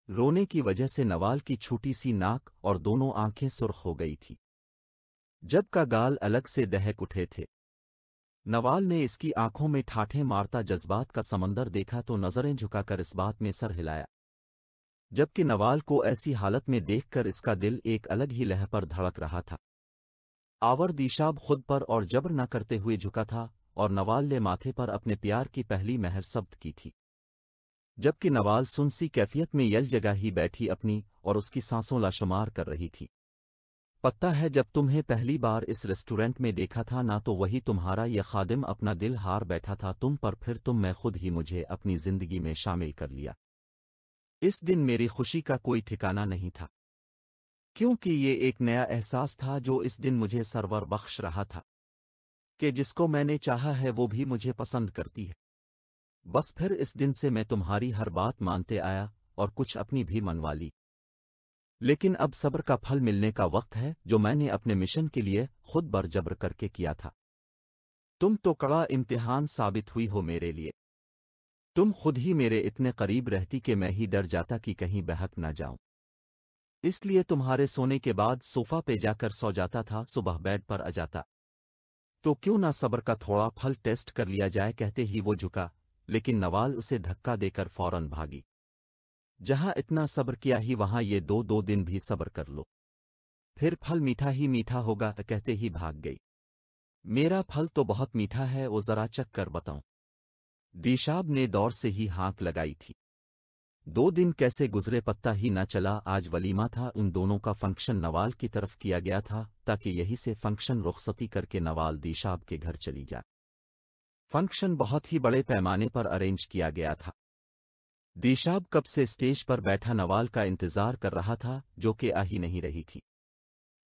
रोने की वजह से नवाल की छोटी सी नाक और दोनों आंखें सुर्ख हो गई थी जब का गाल अलग से दहक उठे थे नवाल ने इसकी आंखों में ठाठें मारता जज्बात का समंदर देखा तो नज़रें झुकाकर इस बात में सर हिलाया जबकि नवाल को ऐसी हालत में देखकर इसका दिल एक अलग ही लह पर धड़क रहा था आवर दिशाब खुद पर और जबर न करते हुए झुका था और नवाल ने माथे पर अपने प्यार की पहली महर शब्द की थी जबकि नवाल सुनसी कैफियत में यल जगह ही बैठी अपनी और उसकी सांसों लाशुमार कर रही थी पता है जब तुम्हें पहली बार इस रेस्टोरेंट में देखा था ना तो वही तुम्हारा यह खादिम अपना दिल हार बैठा था तुम पर फिर तुम मैं खुद ही मुझे अपनी जिंदगी में शामिल कर लिया इस दिन मेरी खुशी का कोई ठिकाना नहीं था क्योंकि ये एक नया एहसास था जो इस दिन मुझे सरवर बख्श रहा था कि जिसको मैंने चाहा है वो भी मुझे पसंद करती है बस फिर इस दिन से मैं तुम्हारी हर बात मानते आया और कुछ अपनी भी मनवा ली लेकिन अब सब्र का फल मिलने का वक्त है जो मैंने अपने मिशन के लिए खुद बर जबर करके किया था तुम तो कड़ा इम्तिहान साबित हुई हो मेरे लिए तुम खुद ही मेरे इतने करीब रहती कि मैं ही डर जाता कि कहीं बहक न जाऊं इसलिए तुम्हारे सोने के बाद सोफा पे जाकर सो जाता था सुबह बेड पर आ जाता तो क्यों ना सब्र का थोड़ा फल टेस्ट कर लिया जाए कहते ही वो झुका लेकिन नवाल उसे धक्का देकर फौरन भागी जहां इतना सब्र किया ही वहां ये दो दो दिन भी सब्र कर लो फिर फल मीठा ही मीठा होगा कहते ही भाग गई मेरा फल तो बहुत मीठा है वो जरा चक कर बताऊं दिशाब ने दौर से ही हाँक लगाई थी दो दिन कैसे गुजरे पत्ता ही न चला आज वलीमा था उन दोनों का फंक्शन नवाल की तरफ किया गया था ताकि यही से फंक्शन रुखसती करके नवाल दिशाब के घर चली जाए फंक्शन बहुत ही बड़े पैमाने पर अरेंज किया गया था दिशाब कब से स्टेज पर बैठा नवाल का इंतजार कर रहा था जो कि आ ही नहीं रही थी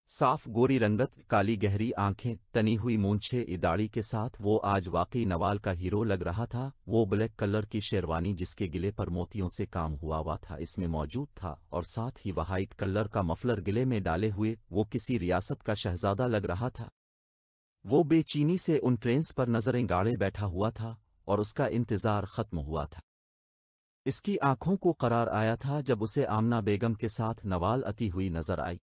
साफ गोरी रंगत काली गहरी आंखें तनी हुई मूंछे इदाड़ी के साथ वो आज वाकई नवाल का हीरो लग रहा था वो ब्लैक कलर की शेरवानी जिसके गिले पर मोतियों से काम हुआ हुआ था इसमें मौजूद था और साथ ही वाइट कलर का मफलर गिले में डाले हुए वो किसी रियासत का शहजादा लग रहा था वो बेचीनी से उन ट्रेन्स पर नजरें गाड़े बैठा हुआ था और उसका इंतजार खत्म हुआ था इसकी आंखों को करार आया था जब उसे आमना बेगम के साथ नवाल अती हुई नजर आई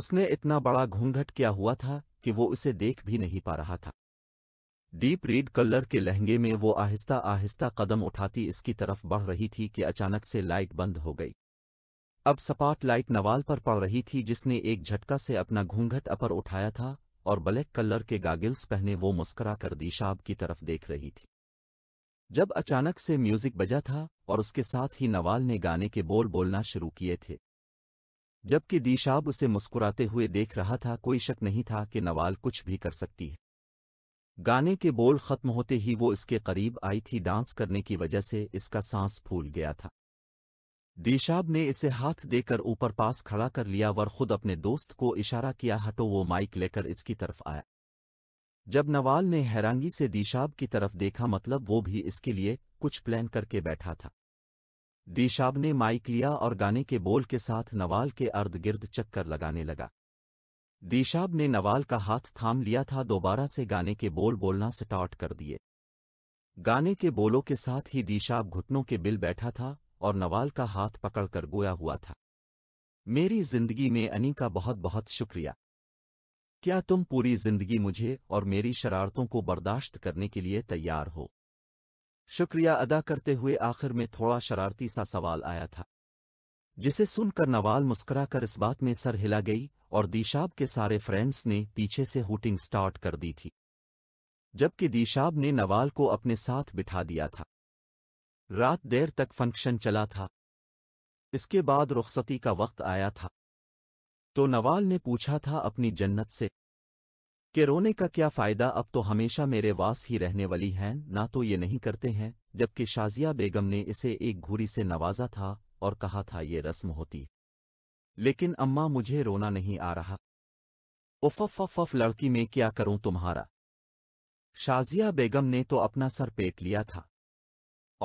उसने इतना बड़ा घूंघट किया हुआ था कि वो उसे देख भी नहीं पा रहा था डीप रीड कलर के लहंगे में वो आहिस्ता आहिस्ता कदम उठाती इसकी तरफ बढ़ रही थी कि अचानक से लाइट बंद हो गई अब सपाट लाइट नवाल पर पड़ रही थी जिसने एक झटका से अपना घूंघट अपर उठाया था और ब्लैक कलर के गागिल्स पहने वो मुस्करा कर दिशाब की तरफ देख रही थी जब अचानक से म्यूजिक बजा था और उसके साथ ही नवाल ने गाने के बोल बोलना शुरू किए थे जबकि दिशाब उसे मुस्कुराते हुए देख रहा था कोई शक नहीं था कि नवाल कुछ भी कर सकती है गाने के बोल खत्म होते ही वो इसके करीब आई थी डांस करने की वजह से इसका सांस फूल गया था दिशाब ने इसे हाथ देकर ऊपर पास खड़ा कर लिया वर खुद अपने दोस्त को इशारा किया हटो वो माइक लेकर इसकी तरफ आया जब नवाल ने हैरानगी से दिशाब की तरफ देखा मतलब वो भी इसके लिए कुछ प्लान करके बैठा था दिशाब ने माइक लिया और गाने के बोल के साथ नवाल के अर्द गिर्द चक्कर लगाने लगा दिशाब ने नवाल का हाथ थाम लिया था दोबारा से गाने के बोल बोलना स्टार्ट कर दिए गाने के बोलों के साथ ही दिशाब घुटनों के बिल बैठा था और नवाल का हाथ पकड़कर गोया हुआ था मेरी जिंदगी में अनी का बहुत बहुत शुक्रिया क्या तुम पूरी जिंदगी मुझे और मेरी शरारतों को बर्दाश्त करने के लिए तैयार हो शुक्रिया अदा करते हुए आखिर में थोड़ा शरारती सा सवाल आया था जिसे सुनकर नवाल मुस्कुराकर इस बात में सर हिला गई और दिशाब के सारे फ्रेंड्स ने पीछे से हुटिंग स्टार्ट कर दी थी जबकि दिशाब ने नवाल को अपने साथ बिठा दिया था रात देर तक फंक्शन चला था इसके बाद रुखसती का वक्त आया था तो नवाल ने पूछा था अपनी जन्नत से कि रोने का क्या फ़ायदा अब तो हमेशा मेरे वास ही रहने वाली हैं ना तो ये नहीं करते हैं जबकि शाजिया बेगम ने इसे एक घूरी से नवाजा था और कहा था ये रस्म होती लेकिन अम्मा मुझे रोना नहीं आ रहा उफ़फ़फ़ लड़की में क्या करूं तुम्हारा शाजिया बेगम ने तो अपना सर पेट लिया था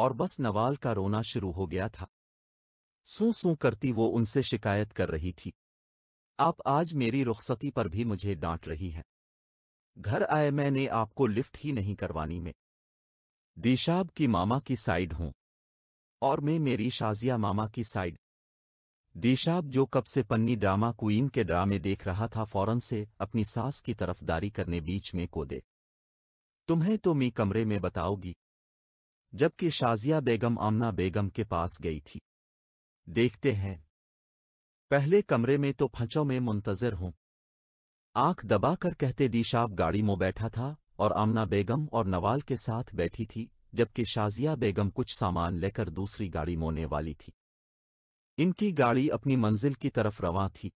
और बस नवाल का रोना शुरू हो गया था सू सू करती वो उनसे शिकायत कर रही थी आप आज मेरी रुखसती पर भी मुझे डांट रही हैं घर आए मैंने आपको लिफ्ट ही नहीं करवानी में दिशाब की मामा की साइड हूं और मैं मेरी शाजिया मामा की साइड दिशाब जो कब से पन्नी ड्रामा क्वीन के ड्रामे देख रहा था फौरन से अपनी सास की तरफदारी करने बीच में कोदे तुम्हें तो मी कमरे में बताओगी जबकि शाजिया बेगम आमना बेगम के पास गई थी देखते हैं पहले कमरे में तो फंचों में मुंतजर हूं आंख दबाकर कहते दीशाब गाड़ी में बैठा था और आमना बेगम और नवाल के साथ बैठी थी जबकि शाजिया बेगम कुछ सामान लेकर दूसरी गाड़ी मोने वाली थी इनकी गाड़ी अपनी मंजिल की तरफ रवा थी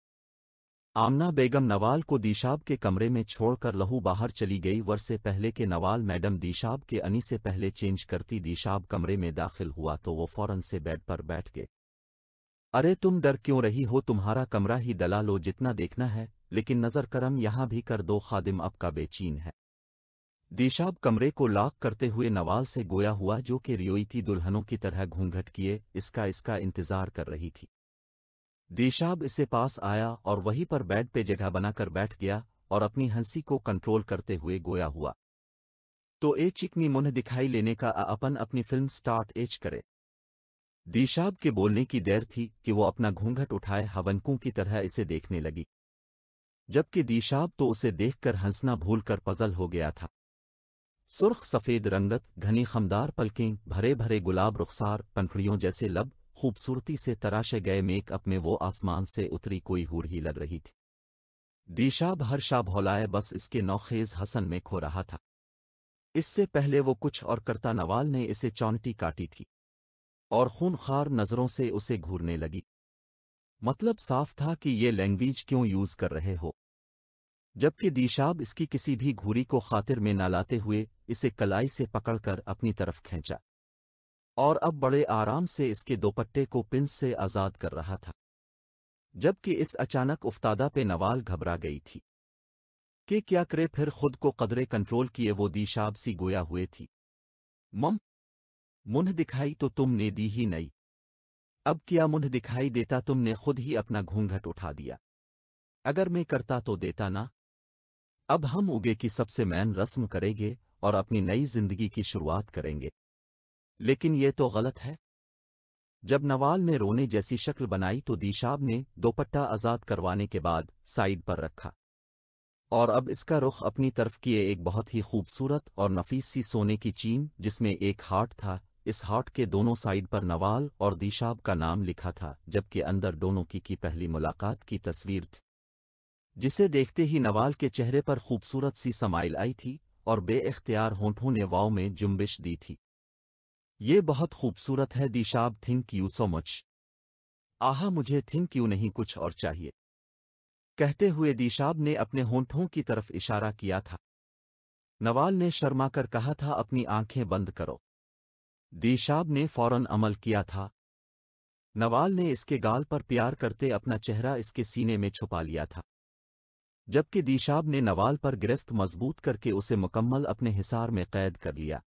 आमना बेगम नवाल को दिशाब के कमरे में छोड़कर लहू बाहर चली गई वर्ष से पहले के नवाल मैडम दिशाब के अनी से पहले चेंज करती दिशाब कमरे में दाखिल हुआ तो वो फौरन से बेड पर बैठ गए अरे तुम डर क्यों रही हो तुम्हारा कमरा ही दला लो जितना देखना है लेकिन नजर करम भी कर दो खादिम अब का बेचीन है दिशाब कमरे को लॉक करते हुए नवाल से गोया हुआ जो कि रियोईती दुल्हनों की तरह घूंघट किए इसका इसका इंतजार कर रही थी देशाब इसे पास आया और वहीं पर बेड पे जगह बनाकर बैठ गया और अपनी हंसी को कंट्रोल करते हुए गोया हुआ तो ए चिकनी मुन्ह दिखाई लेने का अपन अपनी फिल्म स्टार्ट एच करे दिशाब के बोलने की देर थी कि वो अपना घूंघट उठाए हवनकों की तरह इसे देखने लगी जबकि दिशाब तो उसे देखकर हंसना भूलकर पजल हो गया था सुर्ख सफ़ेद रंगत घनी खमदार पलकें भरे भरे गुलाब रुखसार पंखड़ियों जैसे लब खूबसूरती से तराशे गए मेकअप में वो आसमान से उतरी कोई हूर ही लग रही थी दिशाब हर्षा भोलाए बस इसके नौखेज हसन में खो रहा था इससे पहले वो कुछ और करता नवाल ने इसे चौंटी काटी थी और खूनखार नज़रों से उसे घूरने लगी मतलब साफ था कि ये लैंग्वेज क्यों यूज़ कर रहे हो जबकि दिशाब इसकी किसी भी घूरी को खातिर में न लाते हुए इसे कलाई से पकड़कर अपनी तरफ खींचा और अब बड़े आराम से इसके दोपट्टे को पिंस से आज़ाद कर रहा था जबकि इस अचानक उफ्तादा पे नवाल घबरा गई थी कि क्या करे फिर खुद को कदरे कंट्रोल किए वो दिशाब सी गोया हुए थी मम मुन्ह दिखाई तो तुमने दी ही नहीं अब क्या मुन्ह दिखाई देता तुमने खुद ही अपना घूंघट उठा दिया अगर मैं करता तो देता ना अब हम उगे की सबसे मैन रस्म करेंगे और अपनी नई जिंदगी की शुरुआत करेंगे लेकिन ये तो गलत है जब नवाल ने रोने जैसी शक्ल बनाई तो दीशाब ने दोपट्टा आज़ाद करवाने के बाद साइड पर रखा और अब इसका रुख अपनी तरफ किए एक बहुत ही खूबसूरत और नफीस सी सोने की चीन जिसमें एक हार्ट था इस हार्ट के दोनों साइड पर नवाल और दिशाब का नाम लिखा था जबकि अंदर दोनों की की पहली मुलाकात की तस्वीर थी जिसे देखते ही नवाल के चेहरे पर खूबसूरत सी समाइल आई थी और बेख्तियार होंठों ने वाव में जुम्बिश दी थी ये बहुत खूबसूरत है दिशाब थिंक यू सो मच आहा मुझे थिंक यू नहीं कुछ और चाहिए कहते हुए दिशाब ने अपने होंठों की तरफ इशारा किया था नवाल ने शर्मा कर कहा था अपनी आंखें बंद करो दिशाब ने फौरन अमल किया था नवाल ने इसके गाल पर प्यार करते अपना चेहरा इसके सीने में छुपा लिया था जबकि दिशाब ने नवाल पर गिरफ्त मजबूत करके उसे मुकम्मल अपने हिसार में कैद कर लिया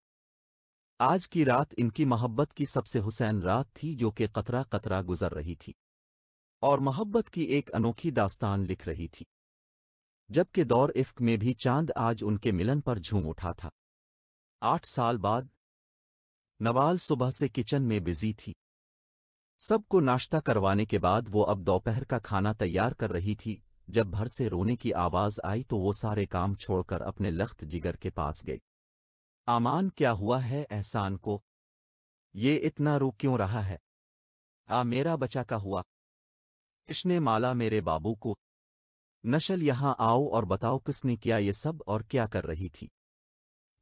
आज की रात इनकी मोहब्बत की सबसे हुसैन रात थी जो कि कतरा कतरा गुजर रही थी और मोहब्बत की एक अनोखी दास्तान लिख रही थी जबकि दौर इफ्क में भी चांद आज उनके मिलन पर झूम उठा था आठ साल बाद नवाल सुबह से किचन में बिजी थी सबको नाश्ता करवाने के बाद वो अब दोपहर का खाना तैयार कर रही थी जब भर से रोने की आवाज आई तो वो सारे काम छोड़कर अपने लख्त जिगर के पास गई आमान क्या हुआ है एहसान को ये इतना रो क्यों रहा है आ मेरा बचा का हुआ किसने माला मेरे बाबू को नशल यहाँ आओ और बताओ किसने किया ये सब और क्या कर रही थी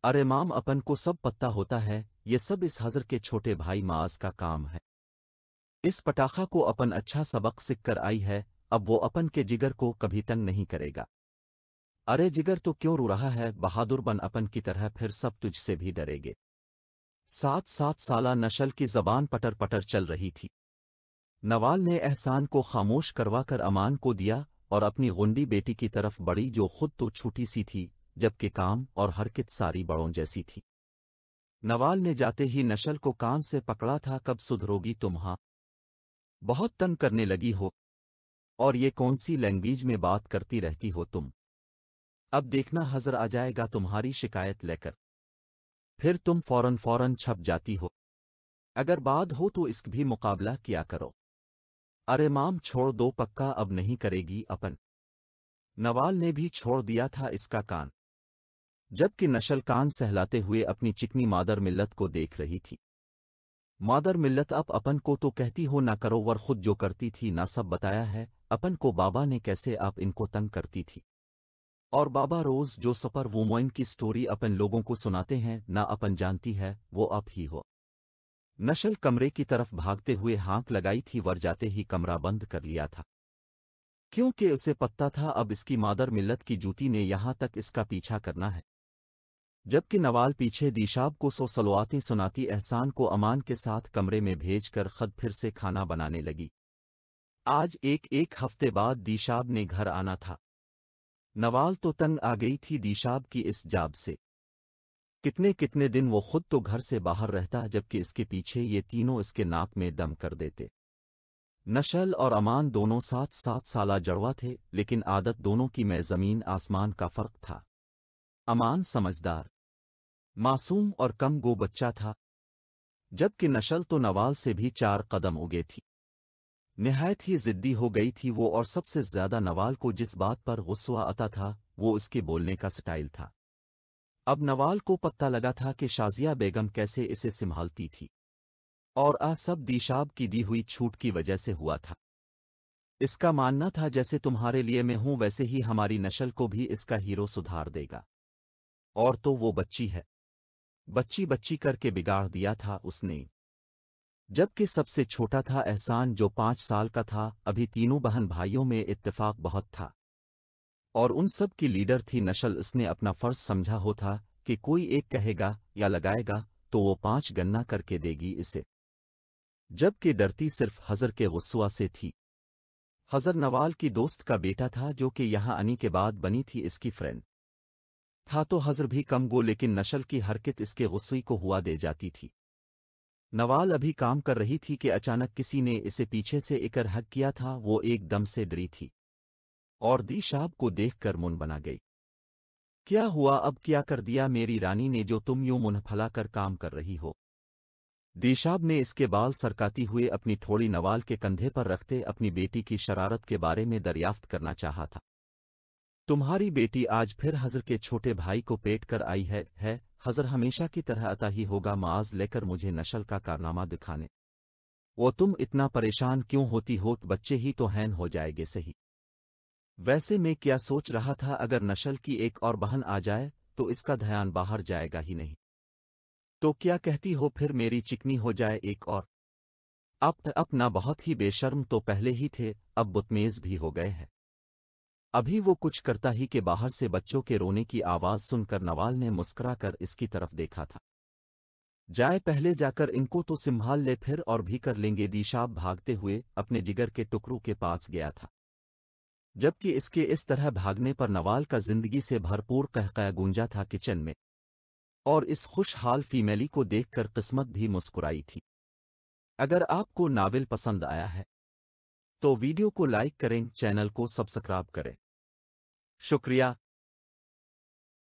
अरे माम अपन को सब पत्ता होता है ये सब इस हजर के छोटे भाई माज का काम है इस पटाखा को अपन अच्छा सबक सीख कर आई है अब वो अपन के जिगर को कभी तंग नहीं करेगा अरे जिगर तो क्यों रो रहा है बहादुर बन अपन की तरह फिर सब तुझसे भी डरेगे सात सात साला नशल की जबान पटर पटर चल रही थी नवाल ने एहसान को खामोश करवाकर अमान को दिया और अपनी गुंडी बेटी की तरफ बढ़ी जो खुद तो छोटी सी थी जबकि काम और हरकत सारी बड़ों जैसी थी नवाल ने जाते ही नशल को कान से पकड़ा था कब सुधरोगी तुम्हा बहुत तंग करने लगी हो और ये कौन सी लैंग्वेज में बात करती रहती हो तुम अब देखना हजर आ जाएगा तुम्हारी शिकायत लेकर फिर तुम फौरन फौरन छप जाती हो अगर बाद हो तो इसक भी मुकाबला किया करो अरे माम छोड़ दो पक्का अब नहीं करेगी अपन नवाल ने भी छोड़ दिया था इसका कान जबकि नशल कान सहलाते हुए अपनी चिकनी मादर मिल्लत को देख रही थी मादर मिल्लत अब अपन को तो कहती हो ना करो वर खुद जो करती थी ना सब बताया है अपन को बाबा ने कैसे आप इनको तंग करती थी और बाबा रोज जो सपर वुमोइन की स्टोरी अपन लोगों को सुनाते हैं ना अपन जानती है वो आप ही हो नशल कमरे की तरफ भागते हुए हाँक लगाई थी वर जाते ही कमरा बंद कर लिया था क्योंकि उसे पता था अब इसकी मादर मिल्लत की जूती ने यहां तक इसका पीछा करना है जबकि नवाल पीछे दिशाब को सो सलोआतें सुनाती एहसान को अमान के साथ कमरे में भेजकर खद फिर से खाना बनाने लगी आज एक एक हफ्ते बाद दिशाब ने घर आना था नवाल तो तंग आ गई थी दीशाब की इस जाब से कितने कितने दिन वो खुद तो घर से बाहर रहता जबकि इसके पीछे ये तीनों इसके नाक में दम कर देते नशल और अमान दोनों साथ सात साला जड़वा थे लेकिन आदत दोनों की मैं जमीन आसमान का फर्क था अमान समझदार मासूम और कम गो बच्चा था जबकि नशल तो नवाल से भी चार कदम उगे थी नहायत ही जिद्दी हो गई थी वो और सबसे ज्यादा नवाल को जिस बात पर गुस्सा आता था वो उसके बोलने का स्टाइल था अब नवाल को पत्ता लगा था कि शाजिया बेगम कैसे इसे संभालती थी और आ सब दिशाब की दी हुई छूट की वजह से हुआ था इसका मानना था जैसे तुम्हारे लिए मैं हूं वैसे ही हमारी नस्ल को भी इसका हीरो सुधार देगा और तो वो बच्ची है बच्ची बच्ची करके बिगाड़ दिया था उसने जबकि सबसे छोटा था एहसान जो पांच साल का था अभी तीनों बहन भाइयों में इत्तेफाक बहुत था और उन सब की लीडर थी नशल इसने अपना फर्ज समझा होता कि कोई एक कहेगा या लगाएगा तो वो पांच गन्ना करके देगी इसे जबकि डरती सिर्फ हजर के गुस्सुआ से थी हजर नवाल की दोस्त का बेटा था जो कि यहां आनी के बाद बनी थी इसकी फ्रेंड था तो हजर भी कम गो लेकिन नशल की हरकत इसके गुस्से को हुआ दे जाती थी नवाल अभी काम कर रही थी कि अचानक किसी ने इसे पीछे से इकर हक किया था वो एकदम से डरी थी और दीशाब को देखकर मुन बना गई क्या हुआ अब क्या कर दिया मेरी रानी ने जो तुम यूं मुन फैलाकर काम कर रही हो दिशाब ने इसके बाल सरकाती हुए अपनी थोड़ी नवाल के कंधे पर रखते अपनी बेटी की शरारत के बारे में दरियाफ्त करना चाहा था तुम्हारी बेटी आज फिर हजर के छोटे भाई को पेट कर आई है, है हजर हमेशा की तरह अता ही होगा माज लेकर मुझे नशल का कारनामा दिखाने वो तुम इतना परेशान क्यों होती हो बच्चे ही तो हैन हो जाएंगे सही वैसे मैं क्या सोच रहा था अगर नशल की एक और बहन आ जाए तो इसका ध्यान बाहर जाएगा ही नहीं तो क्या कहती हो फिर मेरी चिकनी हो जाए एक और अब अपना बहुत ही बेशर्म तो पहले ही थे अब बुतमेज भी हो गए हैं अभी वो कुछ करता ही के बाहर से बच्चों के रोने की आवाज़ सुनकर नवाल ने मुस्कुराकर इसकी तरफ देखा था जाए पहले जाकर इनको तो संभाल ले फिर और भी कर लेंगे दिशाब भागते हुए अपने जिगर के टुकड़ों के पास गया था जबकि इसके इस तरह भागने पर नवाल का जिंदगी से भरपूर कहकया गूंजा था किचन में और इस खुशहाल फीमेली को देखकर किस्मत भी मुस्कुराई थी अगर आपको नावल पसंद आया है तो वीडियो को लाइक करें चैनल को सब्सक्राइब करें शुक्रिया